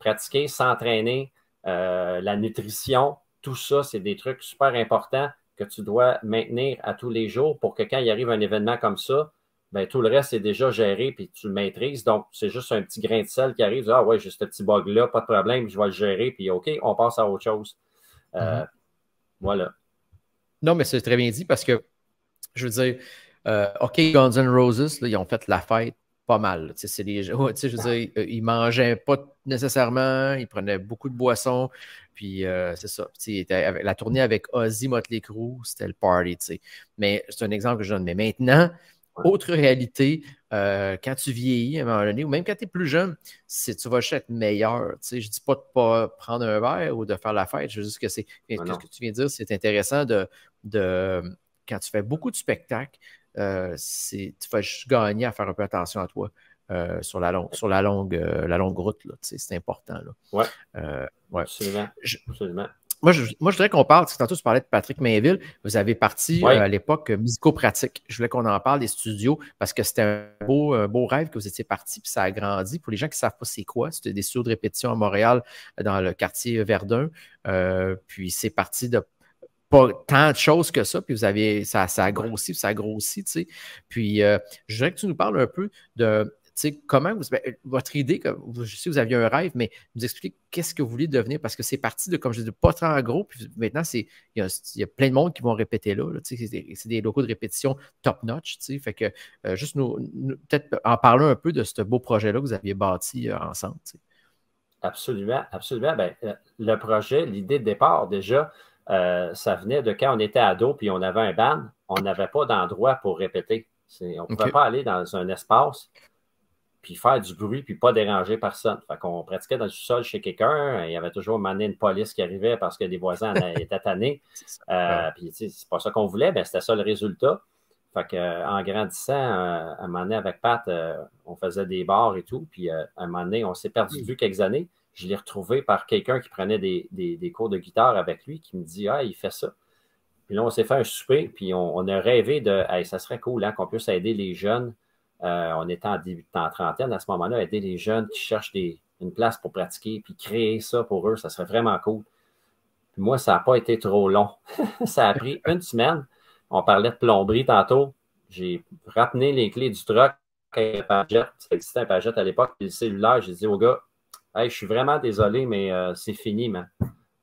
pratiquer, s'entraîner, euh, la nutrition, tout ça, c'est des trucs super importants que tu dois maintenir à tous les jours pour que quand il arrive un événement comme ça, ben, tout le reste est déjà géré puis tu le maîtrises. Donc, c'est juste un petit grain de sel qui arrive. Ah ouais, juste ce petit bug-là, pas de problème, je vais le gérer, puis OK, on passe à autre chose. Mm-hmm. Voilà. Non, mais c'est très bien dit parce que, je veux dire, euh, OK, Guns N' Roses, ils ont fait la fête pas mal. Ils les, je euh, ils mangeaient pas nécessairement, ils prenaient beaucoup de boissons. Puis euh, c'est ça. la tournée avec Ozzy Motley Crue, c'était le party. Mais c'est un exemple que je donne. Mais maintenant, autre réalité, quand tu vieillis à un moment donné, ou même quand tu es plus jeune, c'est tu vas être meilleur. Je ne dis pas de ne pas prendre un verre ou de faire la fête. Je veux juste que c'est. Ah quest ce que tu viens de dire, c'est intéressant de, de, quand tu fais beaucoup de spectacles, euh, c'est tu vas juste gagner à faire un peu attention à toi euh, sur, la, longue, sur la, longue, euh, la longue route. C'est important. Absolument. Moi, je, moi, voudrais qu'on parle, tantôt, tu parlais de Patrick Mainville. Vous avez parti à l'époque musico-pratique. Je voulais qu'on en parle des studios parce que c'était un beau, beau rêve que vous étiez parti, puis ça a grandi. Pour les gens qui ne savent pas c'est quoi, c'était des studios de répétition à Montréal, dans le quartier Verdun. puis c'est parti de tant de choses que ça, puis vous avez, ça, ça ça grossit, tu sais. Puis, euh, je voudrais que tu nous parles un peu de, tu sais, comment ben, votre idée, que vous, je sais que vous aviez un rêve, mais nous expliquez qu'est-ce que vous voulez devenir, parce que c'est parti de, comme je dis, pas pas en gros, puis maintenant, il y, a plein de monde qui vont répéter là, tu sais, c'est des, locaux de répétition top-notch, tu sais, fait que euh, juste nous, peut-être en parler un peu de ce beau projet-là que vous aviez bâti euh, ensemble, tu sais. Absolument, absolument. Ben, le projet, l'idée de départ, déjà, euh, ça venait de quand on était ado puis on avait un ban, on n'avait pas d'endroit pour répéter. On ne pouvait pas aller dans un espace puis faire du bruit puis pas déranger personne. Fait qu'on pratiquait dans le sol chez quelqu'un. Il y avait toujours mané une police qui arrivait parce que des voisins étaient tannés. Euh, puis c'est pas ça qu'on voulait, mais c'était ça le résultat. Euh, en grandissant, à euh, un avec Pat, on faisait des bars et tout. Puis un moment donné, on s'est perdu de vue quelques années je l'ai retrouvé par quelqu'un qui prenait des, cours de guitare avec lui, qui me dit Ah, il fait ça. Puis là, on s'est fait un souper, puis on, a rêvé de hey, ça serait cool hein, qu'on puisse aider les jeunes. Euh, on était en début en trentaine à ce moment-là, aider les jeunes qui cherchent une place pour pratiquer, puis créer ça pour eux, ça serait vraiment cool. Puis moi, ça n'a pas été trop long. ça a pris une semaine. On parlait de plomberie tantôt. J'ai ramené les clés du truck pagette. Ça existait un pagette à l'époque, puis le cellulaire. J'ai dit au gars, Hey, je suis vraiment désolé, mais euh, c'est fini, man.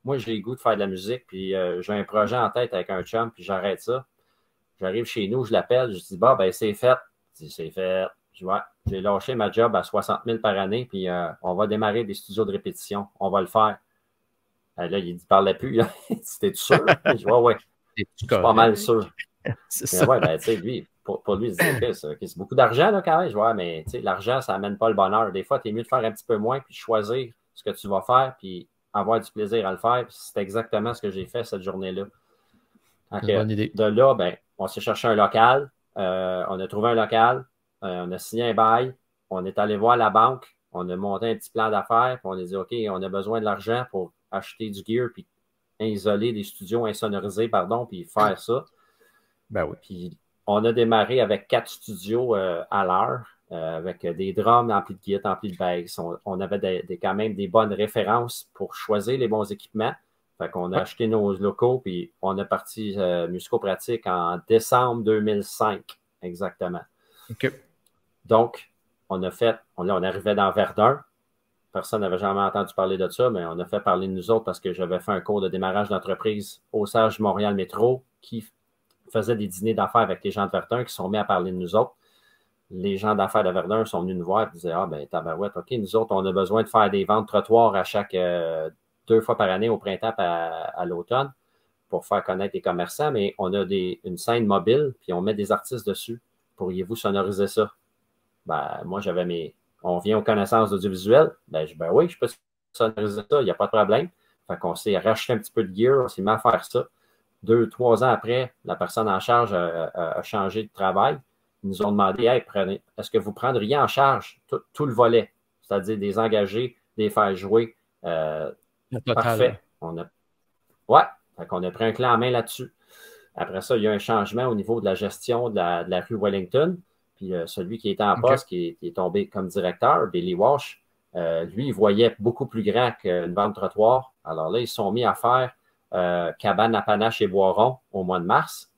Moi, j'ai le goût de faire de la musique, puis euh, j'ai un projet en tête avec un chum, puis j'arrête ça. J'arrive chez nous, je l'appelle, je dis Bah, ben, c'est fait. C'est fait. vois, j'ai lâché ma job à 60 000 par année, puis euh, on va démarrer des studios de répétition. On va le faire. Ben, là, il ne parlait plus. C'était sûr. Je vois, ouais. pas mal sûr. C'est ça. ben, lui, pour, lui, c'est beaucoup d'argent quand même. Je vois, mais l'argent, ça n'amène pas le bonheur. Des fois, tu es mieux de faire un petit peu moins puis choisir ce que tu vas faire puis avoir du plaisir à le faire. C'est exactement ce que j'ai fait cette journée-là. De là, ben, on s'est cherché un local. Euh, on a trouvé un local. Euh, on a signé un bail. On est allé voir la banque. On a monté un petit plan d'affaires. Puis on a dit OK, on a besoin de l'argent pour acheter du gear puis isoler des studios insonorisés, pardon, puis faire ça. Ben oui on a démarré avec quatre studios euh, à l'heure, euh, avec des drums ampli de guitare, ampli de bass. On, avait quand même des bonnes références pour choisir les bons équipements. Fait qu'on a acheté nos locaux, puis on a parti euh, musico-pratique en décembre 2005, exactement. Donc, on a fait, on, on arrivait dans Verdun. Personne n'avait jamais entendu parler de ça, mais on a fait parler de nous autres parce que j'avais fait un cours de démarrage d'entreprise au Sage Montréal Métro qui faisait des dîners d'affaires avec les gens de Verdun qui sont mis à parler de nous autres. Les gens d'affaires de Verdun sont venus nous voir et disaient Ah, ben, tabarouette, OK, nous autres, on a besoin de faire des ventes trottoirs à chaque euh, deux fois par année au printemps à, à l'automne pour faire connaître les commerçants, mais on a des, une scène mobile, puis on met des artistes dessus. Pourriez-vous sonoriser ça? Ben, moi, j'avais mes. On vient aux connaissances audiovisuelles, Ben, je, ben oui, je peux sonoriser ça, il n'y a pas de problème. Fait qu'on s'est racheté un petit peu de gear, on s'est mis à faire ça deux, trois ans après, la personne en charge a, changé de travail. Ils nous ont demandé est-ce que vous prendriez en charge tout, le volet, c'est-à-dire des engagés, des faire jouer euh, Parfait. On a... Ouais, qu'on a pris un clan en main là-dessus. Après ça, il y a un changement au niveau de la gestion de la, rue Wellington. Puis euh, celui qui était en poste, qui est, tombé comme directeur, Billy Walsh, euh, lui, il voyait beaucoup plus grand qu'une bande trottoir. Alors là, ils sont mis à faire euh, Cabane à Panache et Boiron au mois de mars.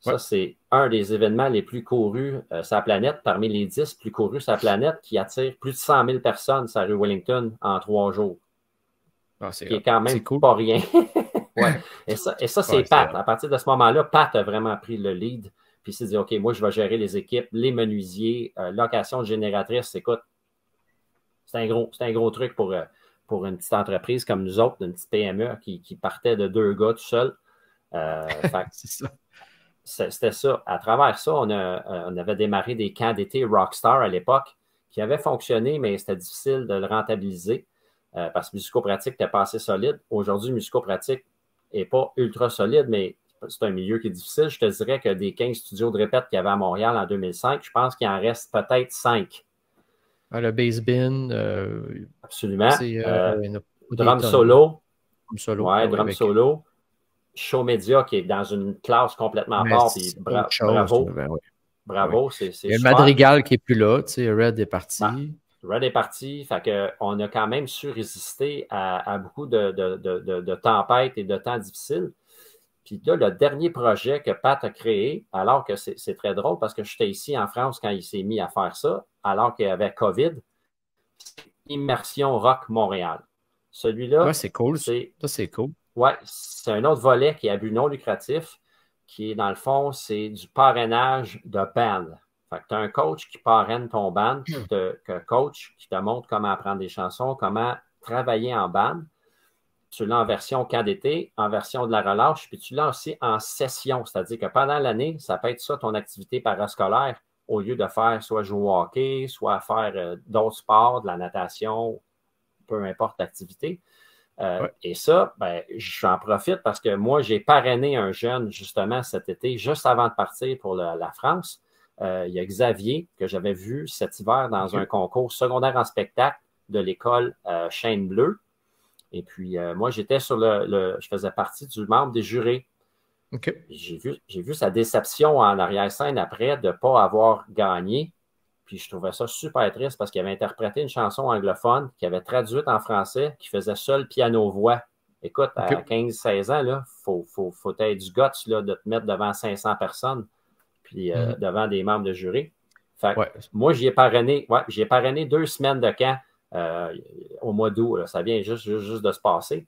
Ça, c'est un des événements les plus courus sa euh, sur planète, parmi les dix plus courus sur la planète, qui attire plus de 100 000 personnes sur la rue Wellington en trois jours. Ah, c'est quand même pas rien. Et ça, c'est Pat. À partir de ce moment-là, Pat a vraiment pris le lead. Puis il s'est dit, OK, moi, je vais gérer les équipes, les menuisiers, euh, location de génératrice. Écoute, c'est un, gros, un gros truc pour, pour une petite entreprise comme nous autres, une petite PME qui, partait de deux gars tout seul. Euh, c'était ça. À travers ça, euh, on, avait démarré des camps d'été Rockstar à l'époque qui avaient fonctionné, mais c'était difficile de le rentabiliser euh, parce que Musico-Pratique n'était pas assez solide. Aujourd'hui, Musico-Pratique n'est pas ultra solide, mais c'est un milieu qui est difficile. Je te dirais que des 15 studios de répète qu'il y avait à Montréal en 2005, je pense qu'il en reste peut-être 5 ah, le base bin. Euh, Absolument. Euh, euh, drum solo. Drum solo. Ouais, drum solo. Show Media qui est dans une classe complètement à part. bravo. Ben bravo. Il y a Madrigal qui n'est plus là. Tu sais, Red est parti. Red est parti. Fait que, on a quand même su résister à, beaucoup de, de, de, tempêtes et de temps difficiles. Puis là, le dernier projet que Pat a créé, alors que c'est très drôle parce que j'étais ici en France quand il s'est mis à faire ça, alors qu'il y avait COVID, c'est Immersion Rock Montréal. Celui-là. Ouais, c'est cool. Ça, c'est cool. Ouais, c'est un autre volet qui est à but non lucratif, qui est dans le fond, c'est du parrainage de bandes. Fait que tu as un coach qui parraine ton band, hmm. un coach qui te montre comment apprendre des chansons, comment travailler en band tu l'as en version cas d'été, en version de la relâche, puis tu l'as aussi en session, c'est-à-dire que pendant l'année, ça peut être ça ton activité parascolaire, au lieu de faire soit jouer au hockey, soit faire euh, d'autres sports, de la natation, peu importe l'activité. Euh, et ça, ben, j'en profite parce que moi, j'ai parrainé un jeune justement cet été, juste avant de partir pour la France. Euh, il y a Xavier que j'avais vu cet hiver dans un concours secondaire en spectacle de l'école Chaîne Bleue. Et puis, euh, moi, j'étais sur le, Je faisais partie du membre des jurés. J'ai vu, vu sa déception en arrière-scène après de ne pas avoir gagné. Puis je trouvais ça super triste parce qu'il avait interprété une chanson anglophone qu'il avait traduite en français, qui faisait seul piano-voix. Écoute, à 15-16 ans, il faut, faut, être du guts là, de te mettre devant 500 personnes, puis euh, mhm. devant des membres de jury. Moi, j'y ai parrainé, ouais, j'ai parrainé deux semaines de camp euh, au mois d'août. Ça vient juste, de se passer.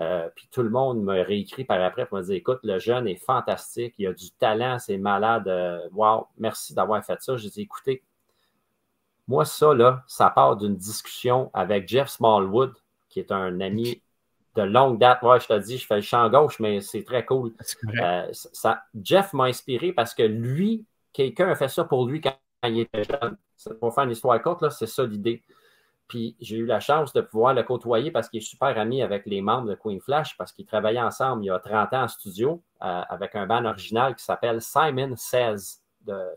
Euh, puis tout le monde me réécrit par après pour me dire écoute, le jeune est fantastique, il a du talent, c'est malade. Waouh, merci d'avoir fait ça. J'ai dit écoutez, moi, ça, là, ça part d'une discussion avec Jeff Smallwood, qui est un ami de longue date. Ouais, je te dis, je fais le champ gauche, mais c'est très cool. Ah, euh, ça, Jeff m'a inspiré parce que lui, quelqu'un a fait ça pour lui quand il était jeune. Pour faire une histoire courte, c'est ça l'idée. Puis j'ai eu la chance de pouvoir le côtoyer parce qu'il est super ami avec les membres de Queen Flash parce qu'ils travaillaient ensemble il y a 30 ans en studio euh, avec un band original qui s'appelle Simon Says.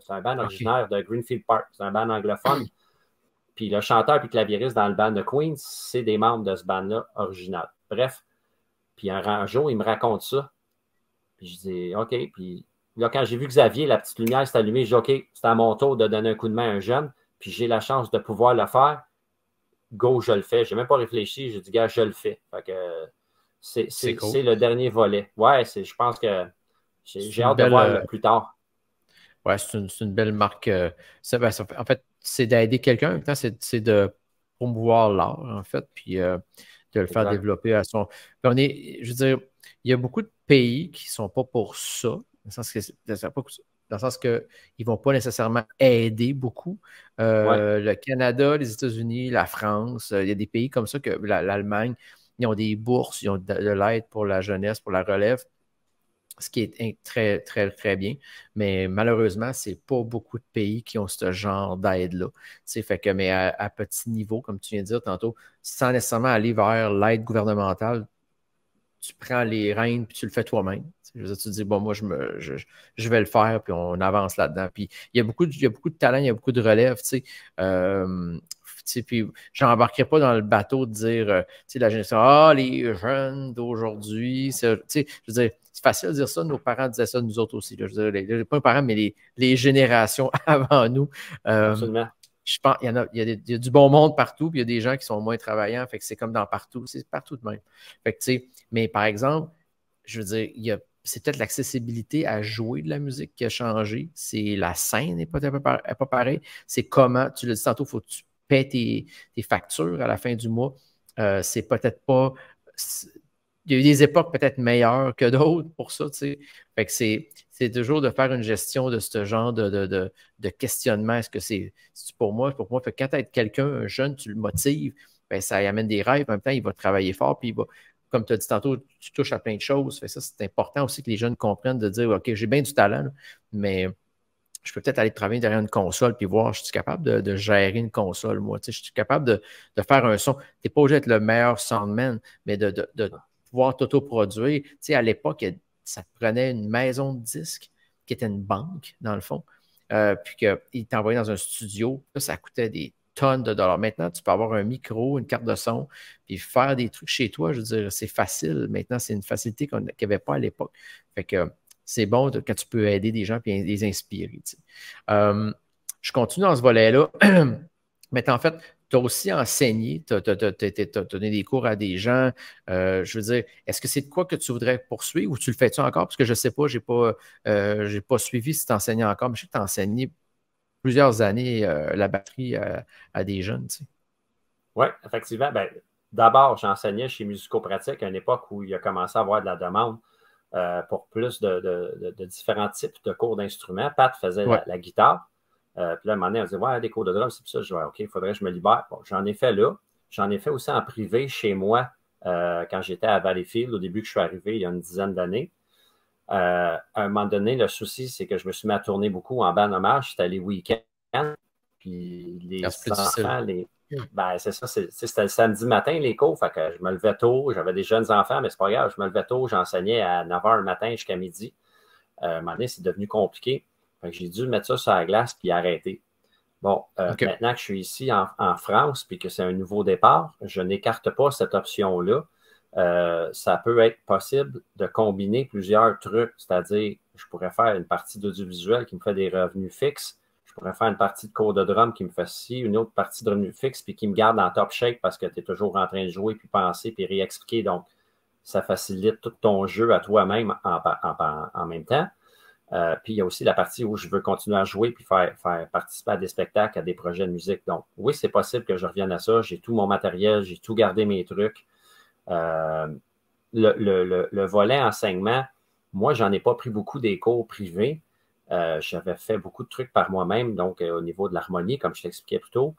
C'est un band originaire de Greenfield Park. C'est un band anglophone. puis le chanteur puis clavieriste dans le band de Queen, c'est des membres de ce band-là original. Bref. Puis un, jour, il me raconte ça. Puis je dis OK. Puis là, quand j'ai vu Xavier, la petite lumière s'est allumée, je dis OK, c'est à mon tour de donner un coup de main à un jeune. Puis j'ai la chance de pouvoir le faire go, je le fais. Je n'ai même pas réfléchi. J'ai dit, gars, je le fais. Fait que c'est, le dernier volet. Ouais, je pense que j'ai, hâte de voir euh, plus tard. Ouais, c'est une, belle marque. Euh, ben, en fait, c'est d'aider quelqu'un. En même c'est de promouvoir l'art, en fait, puis euh, de le faire développer à son. Ben, on je veux dire, il y a beaucoup de pays qui ne sont pas pour ça. Dans le sens que ça, dans le sens qu'ils ne vont pas nécessairement aider beaucoup. Euh, le Canada, les États-Unis, la France, euh, il y a des pays comme ça que l'Allemagne, ils ont des bourses, ils ont de, l'aide pour la jeunesse, pour la relève, ce qui est très, très, très bien. Mais malheureusement, ce n'est pas beaucoup de pays qui ont ce genre d'aide-là. Fait que, mais à, petit niveau, comme tu viens de dire tantôt, sans nécessairement aller vers l'aide gouvernementale, tu prends les rênes puis tu le fais toi-même. tu dis, bon, moi, je, me, je, vais le faire, puis on avance là-dedans. Puis il y, a beaucoup de, beaucoup de talent, il y a beaucoup de relève, tu sais. Euh, puis je n'embarquerai pas dans le bateau de dire, euh, la génération, ah, les jeunes d'aujourd'hui, tu c'est facile de dire ça, nos parents disaient ça, nous autres aussi. Là, pas nos parents, mais les, générations avant nous. Euh, Absolument je pense, il y, a, du bon monde partout, puis il y a des gens qui sont moins travaillants. Fait c'est comme dans partout. C'est partout de même. Fait mais par exemple, je veux dire, c'est peut-être l'accessibilité à jouer de la musique qui a changé. C'est la scène n'est pas, pas, pas pareil. C'est comment, tu le dit tantôt, il faut que tu paies tes, factures à la fin du mois. Euh, c'est peut-être pas il y a eu des époques peut-être meilleures que d'autres pour ça. tu sais. Fait que c'est, toujours de faire une gestion de ce genre de, questionnement. Est-ce que c'est, pour moi? Pour moi, fait quand tu quelqu'un, un jeune, tu le motives, ben ça amène des rêves. En même temps, il va travailler fort, puis comme tu as dit tantôt, tu touches à plein de choses. Fait ça, c'est important aussi que les jeunes comprennent de dire OK, j'ai bien du talent, mais je peux peut-être aller travailler derrière une console puis voir, je suis capable de, gérer une console, moi. Tu sais, je suis capable de, faire un son. Tu n'es pas obligé d'être le meilleur soundman, mais de ah pouvoir t'autoproduire. Tu à l'époque, ça prenait une maison de disques qui était une banque, dans le fond, euh, puis qu'ils t'envoyaient dans un studio. ça coûtait des tonnes de dollars. Maintenant, tu peux avoir un micro, une carte de son, puis faire des trucs chez toi. Je veux dire, c'est facile. Maintenant, c'est une facilité qu'on n'y avait pas à l'époque. Fait que c'est bon quand tu peux aider des gens et les inspirer. Euh, je continue dans ce volet-là. Mais en fait, tu as aussi enseigné, tu as, donné des cours à des gens. Euh, je veux dire, est-ce que c'est de quoi que tu voudrais poursuivre ou tu le fais-tu encore? Parce que je ne sais pas, je n'ai pas, euh, pas suivi si tu enseignais encore, mais je sais que tu as enseigné plusieurs années euh, la batterie à des jeunes. Tu Oui, effectivement. Ben, d'abord, j'enseignais chez Pratique à une époque où il a commencé à avoir de la demande pour plus de, différents types de cours d'instruments. Pat faisait la guitare. Euh, puis là, à un moment donné, on disait « Ouais, des cours de drôme, c'est ça. Je dis OK, il faudrait que je me libère. j'en ai fait là. J'en ai fait aussi en privé chez moi euh, quand j'étais à Valleyfield, au début que je suis arrivé il y a une dizaine d'années. Euh, à un moment donné, le souci, c'est que je me suis mis à tourner beaucoup en bas hommage. C'était les week-ends. Puis les ah, enfants, hmm. Ben, c'est ça, c'était le samedi matin, les cours. Fait que je me levais tôt, j'avais des jeunes enfants, mais c'est pas grave, je me levais tôt, j'enseignais à 9h le matin jusqu'à midi. à un moment donné, c'est devenu compliqué j'ai dû mettre ça sur la glace puis arrêter. Bon, euh, maintenant que je suis ici en, France puis que c'est un nouveau départ, je n'écarte pas cette option-là. Euh, ça peut être possible de combiner plusieurs trucs, c'est-à-dire je pourrais faire une partie d'audiovisuel qui me fait des revenus fixes, je pourrais faire une partie de cours de drum qui me fait ci, une autre partie de revenus fixes puis qui me garde en top shape parce que tu es toujours en train de jouer puis penser puis réexpliquer. Donc, ça facilite tout ton jeu à toi-même en même temps. Euh, puis il y a aussi la partie où je veux continuer à jouer puis faire, participer à des spectacles, à des projets de musique. Donc, oui, c'est possible que je revienne à ça. J'ai tout mon matériel, j'ai tout gardé mes trucs. Euh, le, le, volet enseignement, moi, j'en ai pas pris beaucoup des cours privés. Euh, j'avais fait beaucoup de trucs par moi-même, donc au niveau de l'harmonie, comme je t'expliquais plus tôt.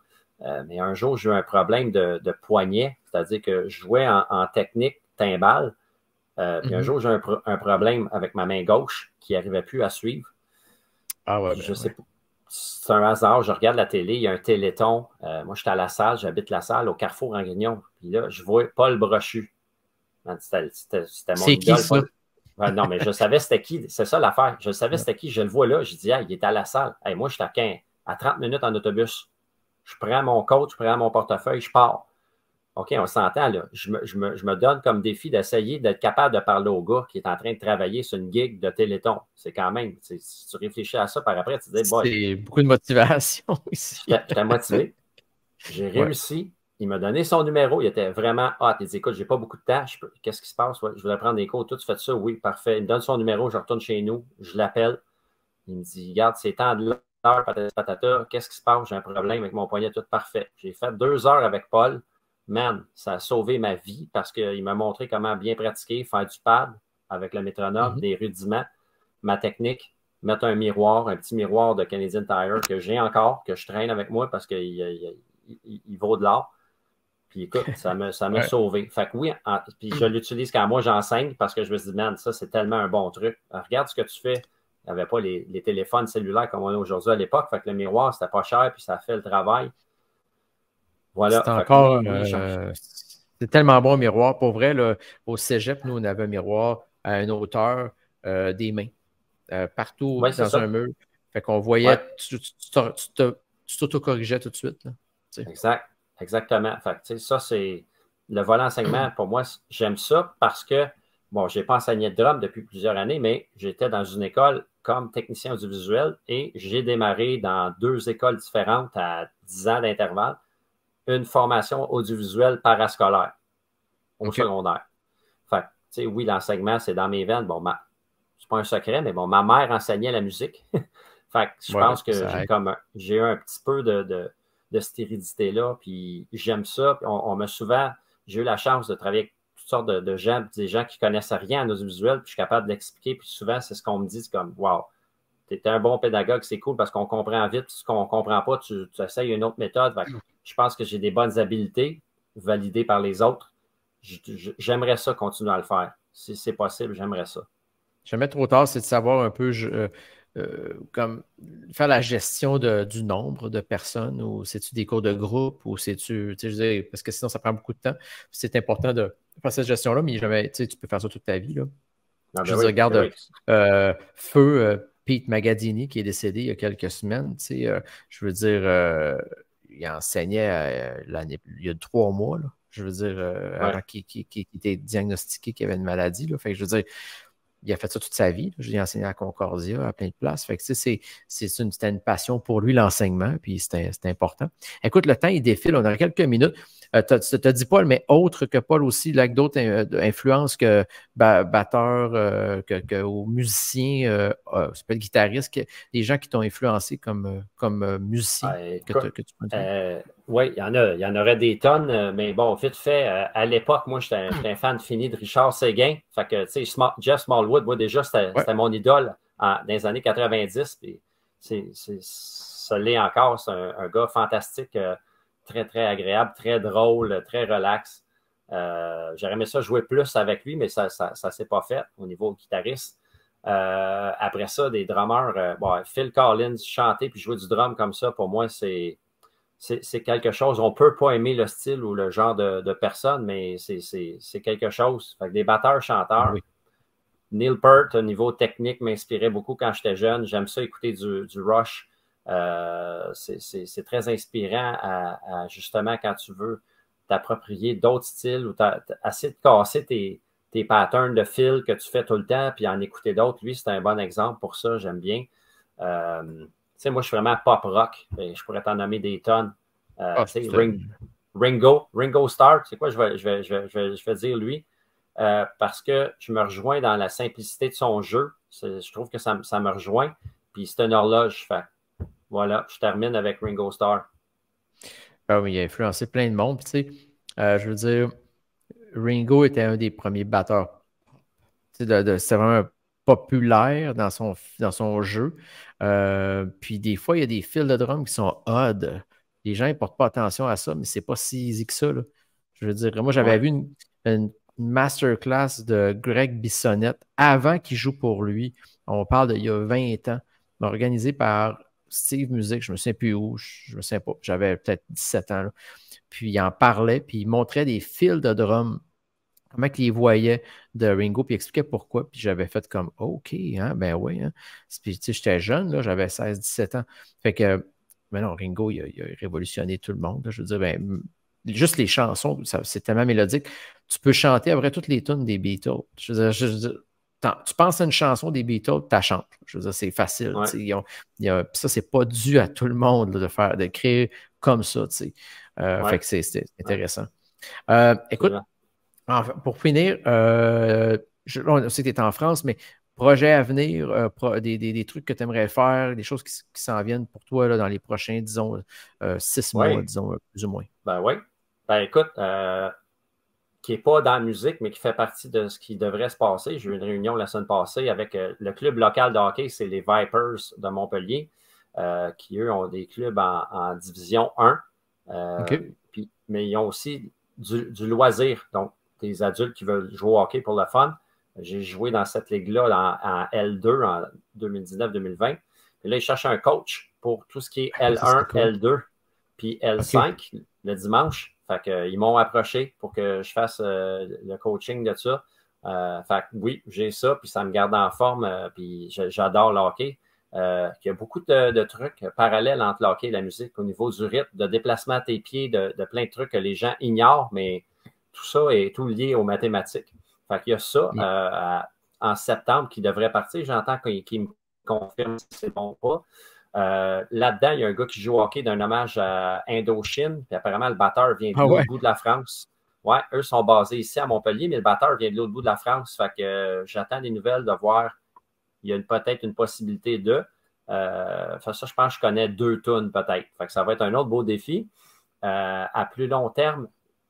mais un jour, j'ai eu un problème de, de poignet, c'est-à-dire que je jouais en, en technique timbale, euh, un mhm. jour, j'ai un, problème avec ma main gauche qui n'arrivait plus à suivre. Ah ouais. Je ben sais C'est un hasard. Je regarde la télé, il y a un téléthon. Euh, moi, j'étais à la salle, j'habite la salle au Carrefour en Grignon. Puis là, je vois Paul Brochu. C'était mon idole. Qui, ça? non, mais je savais c'était qui. C'est ça l'affaire. Je savais c'était qui. Je le vois là. Je dis, ah, il est à la salle. et moi, je suis à à 30 minutes en autobus. Je prends mon coach, je prends mon portefeuille, je pars. OK, on s'entend, là. Je me, donne comme défi d'essayer d'être capable de parler au gars qui est en train de travailler sur une gig de Téléthon. C'est quand même, si tu réfléchis à ça par après, tu te dis, C'est beaucoup de motivation ici. J'étais motivé. J'ai réussi. Il m'a donné son numéro. Il était vraiment hot. Il dit, écoute, j'ai pas beaucoup de temps. Qu'est-ce qui se passe? je voulais prendre des cours. Tout, tu fais ça? Oui, parfait. Il me donne son numéro. Je retourne chez nous. Je l'appelle. Il me dit, regarde, c'est temps de l'heure, patata. Qu'est-ce qui se passe? J'ai un problème avec mon poignet. Tout parfait. J'ai fait deux heures avec Paul man, ça a sauvé ma vie parce qu'il m'a montré comment bien pratiquer, faire du pad avec le métronome, mhm. des rudiments, ma technique, mettre un miroir, un petit miroir de Canadian Tire que j'ai encore, que je traîne avec moi parce qu'il il, vaut de l'or. Puis écoute, ça m'a sauvé. Fait que oui, puis je l'utilise quand moi j'enseigne parce que je me dis, « dit, man, ça c'est tellement un bon truc. Euh, regarde ce que tu fais. Il n'y avait pas les, les, téléphones cellulaires comme on a aujourd'hui à l'époque. Fait que le miroir, c'était pas cher, puis ça fait le travail. C'est encore. Euh, c'est tellement bon miroir. Pour vrai, au cégep, nous, on avait un miroir à une hauteur euh, des mains, euh, partout dans un mur. Fait qu'on voyait, tu, t'auto-corrigeais tout de suite. exact. Exactement. Fait que, ça, c'est le vol enseignement. pour moi, j'aime ça parce que, bon, je n'ai pas enseigné de drum depuis plusieurs années, mais j'étais dans une école comme technicien audiovisuel et j'ai démarré dans deux écoles différentes à 10 ans d'intervalle une formation audiovisuelle parascolaire au secondaire. Fait tu sais, oui, l'enseignement, c'est dans mes veines. Bon, c'est pas un secret, mais bon, ma mère enseignait la musique. fait que je pense que j'ai comme un petit peu de, de, là puis j'aime ça. on, me... souvent, j'ai eu la chance de travailler avec toutes sortes de, gens, des gens qui connaissent rien en audiovisuel, puis je suis capable de l'expliquer. Puis souvent, c'est ce qu'on me dit, c'est comme, waouh, tu un bon pédagogue, c'est cool parce qu'on comprend vite. ce qu'on comprend pas, tu, tu essayes une autre méthode. Je pense que j'ai des bonnes habiletés validées par les autres. J'aimerais ça continuer à le faire. Si c'est possible, j'aimerais ça. Je Jamais trop tard, c'est de savoir un peu euh, euh, comme faire la gestion du nombre de personnes ou c'est-tu des cours de groupe ou c'est-tu, parce que sinon ça prend beaucoup de temps. C'est important de faire cette gestion-là, mais jamais, tu peux faire ça toute ta vie. je regarde, Feu, Pete Magadini qui est décédé il y a quelques semaines, tu euh, je veux dire il enseignait euh, l'année, il y a trois mois, là, je veux dire, euh, ouais. alors qu'il, était diagnostiqué qu'il avait une maladie. Là. Fait que je veux dire, il a fait ça toute sa vie. Je l'ai enseigné à Concordia, à plein de places. Fait que, c'est, une, c'était une passion pour lui, l'enseignement, puis c'était, important. Écoute, le temps, il défile. On a quelques minutes. tu te dis Paul, mais autre que Paul aussi, là, d'autres euh, influences que batteurs, batteur, euh, que, musiciens, c'est pas le guitariste, gens qui t'ont influencé comme, euh, comme musicien, ben, que, oui, il y en a, il aurait des tonnes, euh, mais bon, vite fait, euh, à l'époque, moi, j'étais un, fan fini de Richard Séguin. Fait que, tu sais, Jeff Smallwood, moi, déjà, c'était mon idole dans les années 90. Puis, c'est, ça l'est encore. C'est un, gars fantastique, euh, très, très agréable, très drôle, très relax. j'aurais aimé ça jouer plus avec lui, mais ça ne ça, s'est pas fait au niveau guitariste. après ça, des drummers, Phil Collins, chanter puis jouer du drum comme ça, pour moi, c'est c'est quelque chose. On peut pas aimer le style ou le genre de, de personne, mais c'est quelque chose. Fait des batteurs-chanteurs. Neil Peart, au niveau technique, m'inspirait beaucoup quand j'étais jeune. J'aime ça écouter du, du Rush. Euh, c'est très inspirant à, justement quand tu veux t'approprier d'autres styles ou assez de casser tes, patterns de fil que tu fais tout le temps puis en écouter d'autres. Lui, c'est un bon exemple pour ça. J'aime bien. Euh, sais, moi, je suis vraiment pop rock. je pourrais t'en nommer des tonnes. Euh, ah, Ringo, Ringo Starr, c'est quoi je vais, dire lui? Euh, parce que je me rejoins dans la simplicité de son jeu. Je trouve que ça, me rejoint. Puis c'est une horloge. fais, Voilà, je termine avec Ringo Starr. Ah oui, il a influencé plein de monde. tu sais, euh, je veux dire, Ringo était un des premiers batteurs. Tu de, de, C'était vraiment un populaire dans son, dans son jeu. Euh, puis des fois, il y a des fils de drum qui sont odd. Les gens ne portent pas attention à ça, mais c'est pas si easy que ça. Je veux dire, moi, j'avais vu une, masterclass de Greg Bissonnette avant qu'il joue pour lui. On parle d'il y a 20 ans, organisé par Steve Music, je ne me souviens plus où, je me pas, j'avais peut-être 17 ans. Puis il en parlait, puis il montrait des fils de drum comment ils voyaient de Ringo, puis expliquait pourquoi. Puis j'avais fait comme OK, hein, ben oui. Hein. Puis tu sais, j'étais jeune, là, j'avais 16-17 ans. Fait que, mais non, Ringo, il a, révolutionné tout le monde. Je veux dire, ben, juste les chansons, c'est tellement mélodique. Tu peux chanter après toutes les tunes des Beatles. Je veux dire, tu penses à une chanson des Beatles, tu la chantes. Je veux dire, c'est facile. ça, c'est pas dû à tout le monde de faire, de créer comme ça. Euh, fait que c'est, intéressant. Euh, écoute, pour finir, euh, je, on que tu es en France, mais projet à venir, euh, des, trucs que tu aimerais faire, des choses qui, s'en viennent pour toi là, dans les prochains, disons, euh, six mois, disons, plus ou moins. Ben oui. Ben écoute, qui n'est pas dans la musique, mais qui fait partie de ce qui devrait se passer. J'ai eu une réunion la semaine passée avec le club local de hockey, c'est les Vipers de Montpellier, qui, eux, ont des clubs en, division 1. mais ils ont aussi du loisir. Donc, des adultes qui veulent jouer au hockey pour le fun. J'ai joué dans cette ligue-là en, L2 en 2019-2020. Et là, ils cherchent un coach pour tout ce qui est L1, L2, puis L5 le dimanche. Fait que, euh, ils m'ont approché pour que je fasse euh, le coaching de ça. Euh, fait que, oui, j'ai ça, puis ça me garde en forme, puis j'adore le hockey. il y a beaucoup de, trucs parallèles entre le hockey et la musique au niveau du rythme, de déplacement à tes pieds, de, de, plein de trucs que les gens ignorent, mais tout ça est tout lié aux mathématiques. Fait qu'il y a ça mm. euh, en septembre qui devrait partir. J'entends qu'il me confirme si c'est bon ou pas. Euh, là-dedans, il y a un gars qui joue au hockey d'un hommage à Indochine. Puis apparemment, le batteur vient de ah l'autre bout de la France. Ouais, eux sont basés ici à Montpellier, mais le batteur vient de l'autre bout de la France. que euh, j'attends des nouvelles de voir. Il y a peut-être une possibilité de. ça, je pense que je connais deux tonnes peut-être. ça va être un autre beau défi. à plus long terme,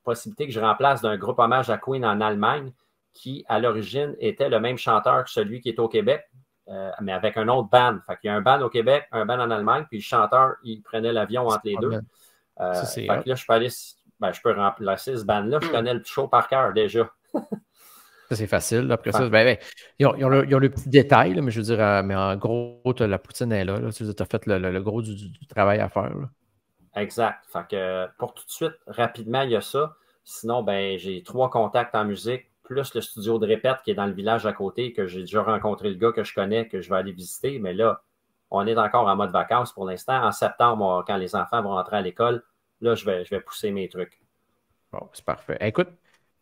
possibilité que je remplace d'un groupe hommage à Queen en Allemagne, qui à l'origine était le même chanteur que celui qui est au Québec, euh, mais avec un autre band. Fait il y a un band au Québec, un band en Allemagne, puis le chanteur, il prenait l'avion entre les deux. Euh, là, ben, je peux, remplacer ce band-là. Je connais le show par cœur déjà. c'est facile. Après ça, ben, ben ils, ont, le, petit détail, mais je veux dire, euh, mais en gros, la poutine est là. tu as fait le, gros du, travail à faire. Exact. Fait que pour tout de suite, rapidement, il y a ça. Sinon, ben, j'ai trois contacts en musique, plus le studio de répète qui est dans le village à côté, que j'ai déjà rencontré le gars que je connais, que je vais aller visiter. Mais là, on est encore en mode vacances pour l'instant. En septembre, quand les enfants vont rentrer à l'école, là, je vais, pousser mes trucs. c'est parfait. Écoute,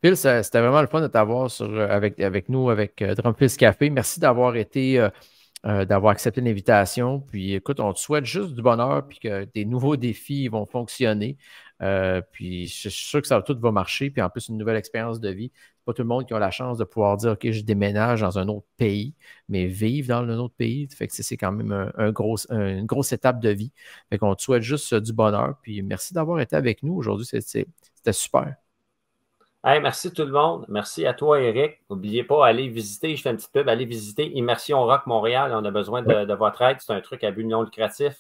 Phil, c'était vraiment le fun de t'avoir euh, avec, avec nous, avec euh, Café. Merci d'avoir été, euh, euh, d'avoir accepté l'invitation. Puis écoute, on te souhaite juste du bonheur, puis que tes nouveaux défis vont fonctionner. Euh, puis je suis sûr que ça tout va marcher. Puis en plus, une nouvelle expérience de vie. Pas tout le monde qui a la chance de pouvoir dire OK, je déménage dans un autre pays, mais vivre dans un autre pays. Fait que c'est quand même un, une grosse étape de vie. Fait qu'on te souhaite juste euh, du bonheur. Puis merci d'avoir été avec nous aujourd'hui. C'était super. Hey, merci tout le monde. Merci à toi, Eric. N'oubliez pas, d'aller visiter, je fais un petit pub, allez visiter Immersion Rock Montréal. On a besoin de, de votre aide. C'est un truc à but non lucratif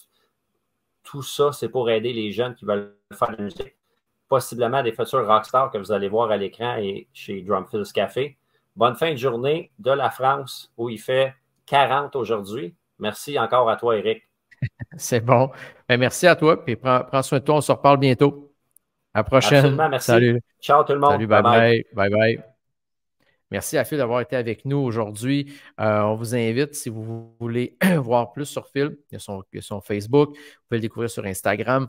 tout ça, c'est pour aider les jeunes qui veulent faire de la musique, possiblement des futurs rockstars que vous allez voir à l'écran et chez Drumfills Café. Bonne fin de journée de la France où il fait 40 aujourd'hui. Merci encore à toi, Eric. c'est bon. Ben, merci à toi. Puis prends, soin de toi. On se reparle bientôt. À la prochaine. Absolument, merci. Salut. Ciao tout le monde. Salut, bye, bye. bye, bye. Merci à Phil d'avoir été avec nous aujourd'hui. Euh, on vous invite, si vous voulez voir plus sur Phil, il y a son, Facebook, vous pouvez le découvrir sur Instagram.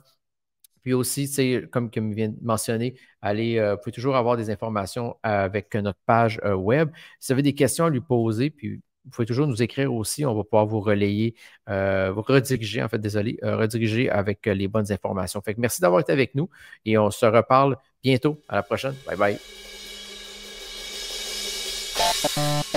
Puis aussi, comme, il vient de mentionner, allez, euh, vous pouvez toujours avoir des informations euh, avec notre page web. Si vous avez des questions à lui poser, puis vous pouvez toujours nous écrire aussi. On va pouvoir vous relayer, vous rediriger, en fait, désolé, rediriger avec les bonnes informations. merci d'avoir été avec nous et on se reparle bientôt. À la prochaine. Bye bye. you